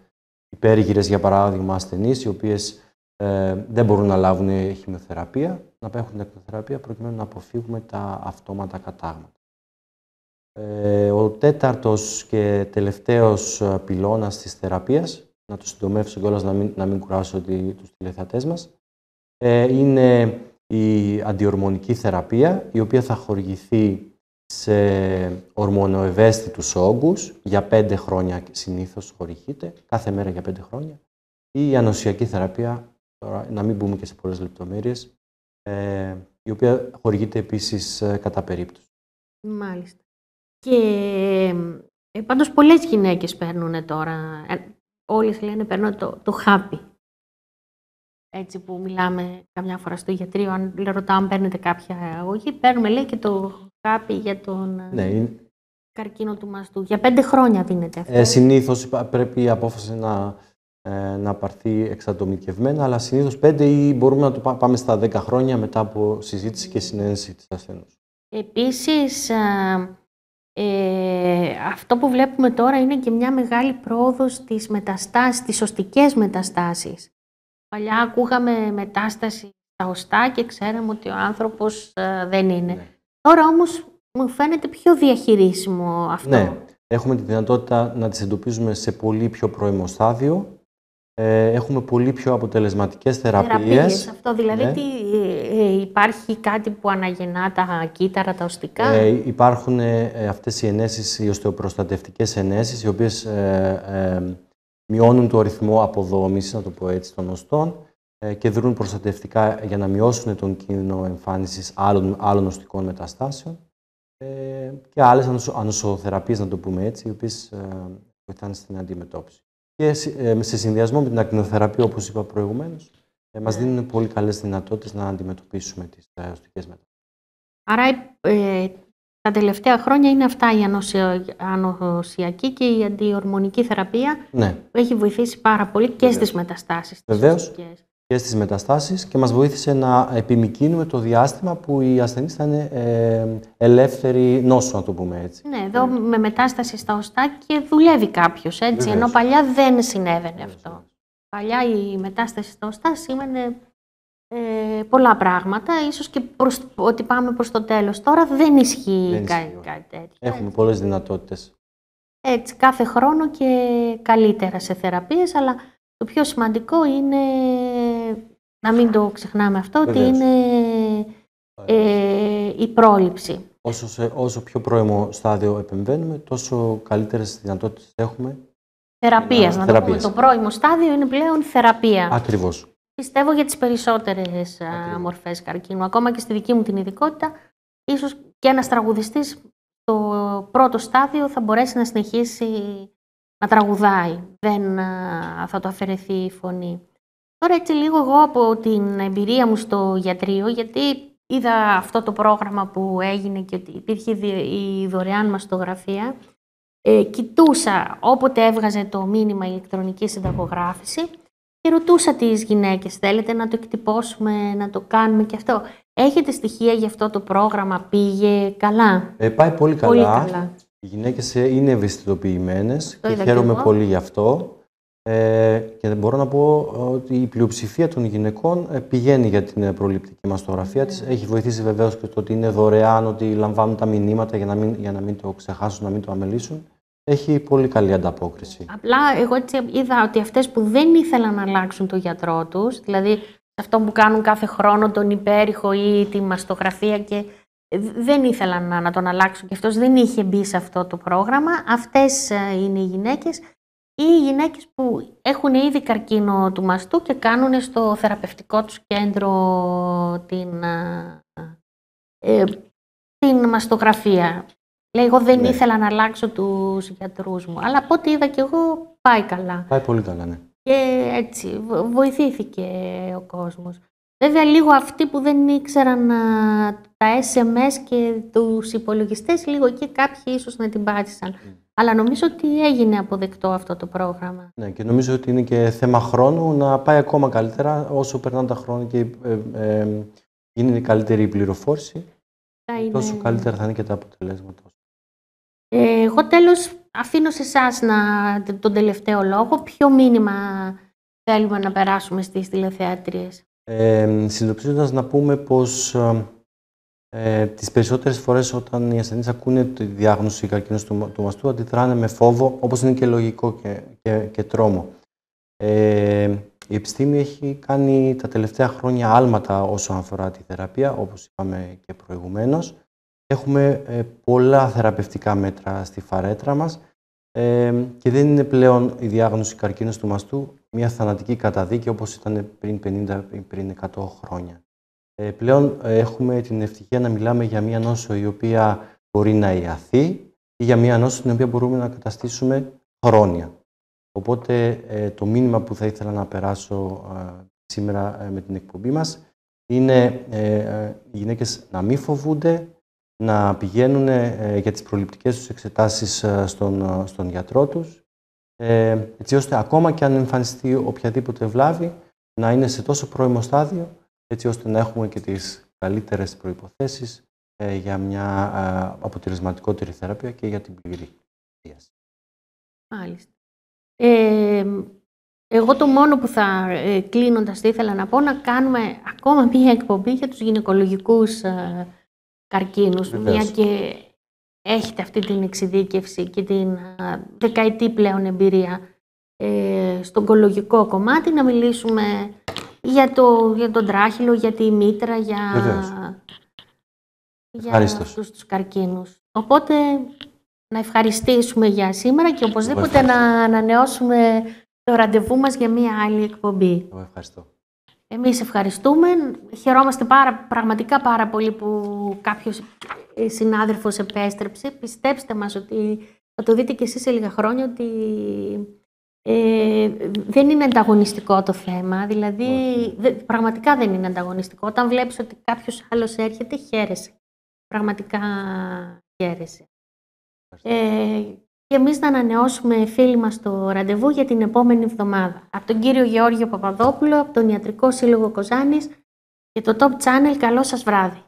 υπέργυρες, για παράδειγμα, ασθενείς, οι οποίες ε, δεν μπορούν να λάβουν χημειοθεραπεία, να παίχουν δεκτοθεραπεία, προκειμένου να αποφύγουμε τα αυτόματα κατάγματα. Ε, ο τέταρτος και τελευταίος ε, πυλώνας της θεραπείας, να το συντομεύσω κιόλας να μην, να μην κουράσω τη, τους τηλεθεατές μας, ε, είναι η αντιορμονική θεραπεία, η οποία θα χορηγηθεί σε ορμονοευαίσθητους όγκους, για πέντε χρόνια συνήθως χορηγείται, κάθε μέρα για πέντε χρόνια. Η ανοσιακή θεραπεία, τώρα, να μην μπούμε και σε πολλές λεπτομέρειες, ε, η οποία χορηγείται επίσης ε, κατά περίπτωση. Μάλιστα. Και ε, πάντως πολλές γυναίκες παίρνουν τώρα, ε, όλες λένε παίρνω το, το χάπι. Έτσι που μιλάμε καμιά φορά στο γιατρίο, αν ρωτάω αν παίρνετε κάποια αγωγή, παίρνουμε λέει και το αγάπη για τον ε, ναι, καρκίνο του μαστού. Για πέντε χρόνια δίνεται αυτό. Ε, συνήθως πρέπει η απόφαση να, ε, να πάρθει εξατομικευμένα, αλλά συνήθως πέντε ή μπορούμε να το πάμε στα δέκα χρόνια μετά από συζήτηση και συνένεση της ασθένους. Επίσης, ε, ε, αυτό που βλέπουμε τώρα είναι και μια μεγάλη πρόοδος στις μεταστάσεις, στις οστικές μεταστάσεις. Παλιά ακούγαμε μετάσταση στα οστά και ξέραμε ότι ο άνθρωπος δεν είναι. Ναι. Τώρα όμως μου φαίνεται πιο διαχειρίσιμο αυτό. Ναι, έχουμε τη δυνατότητα να τις εντοπίζουμε σε πολύ πιο πρώιμο στάδιο. Ε, έχουμε πολύ πιο αποτελεσματικές θεραπείες. θεραπείες αυτό δηλαδή ναι. τι, ε, ε, υπάρχει κάτι που αναγεννά τα κύτταρα, τα οστικά. Ε, υπάρχουν αυτές οι ενέσεις, οι οστεοπροστατευτικές ενέσεις, οι οποίες μειώνουν το ρυθμό αποδόμησης, να το πω έτσι, των οστών ε, και δρούν προστατευτικά για να μειώσουν τον κίνδυνο εμφάνισή άλλων, άλλων οστικών μεταστάσεων ε, και άλλες ανοσοθεραπείες, να το πούμε έτσι, οι οποίες ε, βοηθάνε στην αντιμετώπιση. Και σε συνδυασμό με την ακτινοθεραπεία, όπως είπα προηγουμένως, μας ναι. δίνουν πολύ καλές δυνατότητες να αντιμετωπίσουμε τις οστικές μεταστάσεις. Άρα τα τελευταία χρόνια είναι αυτά η ανοσιακή και η αντιορμονική θεραπεία ναι. που έχει βοηθήσει πάρα πολύ και στις μεταστάσεις μεταστάσεις και στις μεταστάσεις και μας βοήθησε να επιμικρύνουμε το διάστημα που οι ασθενείς θα είναι ε, ελεύθεροι νόσο, να το πούμε έτσι. Ναι, εδώ με μετάσταση στα οστά και δουλεύει κάποιος, έτσι, Βεβαίως. ενώ παλιά δεν συνέβαινε αυτό. Παλιά η μετάσταση στα οστά σήμαινε ε, πολλά πράγματα, ίσως και ότι πάμε προς το τέλος. Τώρα δεν ισχύει, δεν ισχύει κάτι, τέτοιο. Έχουμε έτσι. πολλές δυνατότητες. Έτσι, κάθε χρόνο και καλύτερα σε θεραπείες, αλλά το πιο σημαντικό είναι να μην το ξεχνάμε αυτό, ότι είναι ε, η πρόληψη. Όσο, σε, όσο πιο πρώιμο στάδιο επεμβαίνουμε, τόσο καλύτερες δυνατότητες έχουμε. Θεραπείας, να, το πούμε. Το πρώιμο στάδιο είναι πλέον θεραπεία. Ακριβώς. Πιστεύω για τις περισσότερες ε, Ακριβώς. μορφές καρκίνου. Ακόμα και στη δική μου την ειδικότητα, ίσως και ένας τραγουδιστής το πρώτο στάδιο θα μπορέσει να συνεχίσει να τραγουδάει. Δεν ε, θα το αφαιρεθεί η φωνή. Τώρα έτσι λίγο εγώ από την εμπειρία μου στο γιατρείο, γιατί είδα αυτό το πρόγραμμα που έγινε και ότι υπήρχε η δωρεάν μαστογραφία, ε, κοιτούσα όποτε έβγαζε το μήνυμα ηλεκτρονική συνταγογράφηση και ρωτούσα τις γυναίκες, θέλετε να το εκτυπώσουμε, να το κάνουμε και αυτό. Έχετε στοιχεία για αυτό το πρόγραμμα, πήγε καλά. Ε, πάει πολύ καλά. πολύ καλά. Οι γυναίκες ε, είναι ευαισθητοποιημένες και χαίρομαι πολύ γι' αυτό. Ε, και μπορώ να πω ε, ότι η πλειοψηφία των γυναικών ε, πηγαίνει για την ε, προληπτική μαστογραφία της. Ναι. Έχει βοηθήσει βεβαίως και το ότι είναι δωρεάν, ότι λαμβάνουν τα μηνύματα για να μην, για να μην το ξεχάσουν, να μην το αμελήσουν. Έχει πολύ καλή ανταπόκριση. Απλά εγώ έτσι είδα ότι αυτές που δεν ήθελαν να αλλάξουν τον γιατρό τους, δηλαδή αυτό που κάνουν κάθε χρόνο τον υπέρηχο ή τη μαστογραφία και δεν ήθελαν να, τον αλλάξουν και αυτός δεν είχε μπει σε αυτό το πρόγραμμα. Αυτές είναι οι γυναίκες ή οι γυναίκες που έχουν ήδη καρκίνο του μαστού και κάνουν στο θεραπευτικό τους κέντρο την, ε, την μαστογραφία. Λέει, εγώ δεν ναι. ήθελα να αλλάξω τους γιατρούς μου. Αλλά από ό,τι είδα και εγώ, πάει καλά. Πάει πολύ καλά, ναι. Και έτσι, βοηθήθηκε ο κόσμος. Βέβαια, λίγο αυτοί που δεν ήξεραν τα SMS και τους υπολογιστές, λίγο εκεί κάποιοι ίσως να την πάτησαν. Αλλά νομίζω ότι έγινε αποδεκτό αυτό το πρόγραμμα. Ναι, και νομίζω ότι είναι και θέμα χρόνου να πάει ακόμα καλύτερα όσο περνάνε τα χρόνια και ε, είναι καλύτερη η πληροφόρηση. Τόσο καλύτερα θα είναι και τα αποτελέσματα. Ε, εγώ τέλος αφήνω σε εσάς τον τελευταίο λόγο. Ποιο μήνυμα θέλουμε να περάσουμε στις τηλεθεατρίες. Ε, να πούμε πως ε, ε, τις περισσότερες φορές όταν οι ασθενείς ακούνε τη διάγνωση καρκίνου του, του μαστού αντιδράνε με φόβο, όπως είναι και λογικό και, και, τρόμο. Ε, η επιστήμη έχει κάνει τα τελευταία χρόνια άλματα όσον αφορά τη θεραπεία, όπως είπαμε και προηγουμένως. Έχουμε ε, πολλά θεραπευτικά μέτρα στη φαρέτρα μας ε, και δεν είναι πλέον η διάγνωση καρκίνου του μαστού μια θανατική καταδίκη όπως ήταν πριν 50 ή πριν 100 χρόνια. Ε, πλέον ε, έχουμε την ευτυχία να μιλάμε για μία νόσο η οποία μπορεί να ιαθεί ή για μία νόσο την οποία μπορούμε να καταστήσουμε χρόνια. Οπότε ε, το μήνυμα που θα ήθελα να περάσω σήμερα με την εκπομπή μας είναι οι γυναίκες να μην φοβούνται, να πηγαίνουν για τις προληπτικές τους εξετάσεις στον, στον γιατρό τους, έτσι ώστε ακόμα και αν εμφανιστεί οποιαδήποτε βλάβη να είναι σε τόσο πρώιμο στάδιο έτσι ώστε να έχουμε και τις καλύτερες προϋποθέσεις ε, για μια αποτελεσματικότερη θεραπεία και για την πλήρη θεραπεία. Ε, εγώ το μόνο που θα ε, κλείνοντας ήθελα να πω να κάνουμε ακόμα μία εκπομπή για τους γυναικολογικούς ε, καρκίνους. Βεβαίως. Μια και έχετε αυτή την εξειδίκευση και την ε, δεκαετή πλέον εμπειρία ε, στον κολογικό κομμάτι να μιλήσουμε για, το, για τον τράχυλο, για τη μήτρα, για, για τους καρκίνους. Οπότε να ευχαριστήσουμε για σήμερα και οπωσδήποτε να ανανεώσουμε το ραντεβού μας για μία άλλη εκπομπή. Εγώ ευχαριστώ. Εμείς ευχαριστούμε. Χαιρόμαστε πάρα, πραγματικά πάρα πολύ που κάποιος ε, συνάδελφος επέστρεψε. Πιστέψτε μας ότι θα το δείτε κι εσείς σε λίγα χρόνια ότι ε, δεν είναι ανταγωνιστικό το θέμα, δηλαδή ναι. πραγματικά δεν είναι ανταγωνιστικό. Όταν βλέπεις ότι κάποιος άλλος έρχεται, χαίρεσαι. Πραγματικά χαίρεσαι. Ε, και εμείς να ανανεώσουμε φίλοι μας το ραντεβού για την επόμενη εβδομάδα. Από τον κύριο Γεώργιο Παπαδόπουλο, από τον Ιατρικό Σύλλογο Κοζάνης και το Top Channel. Καλό σας βράδυ.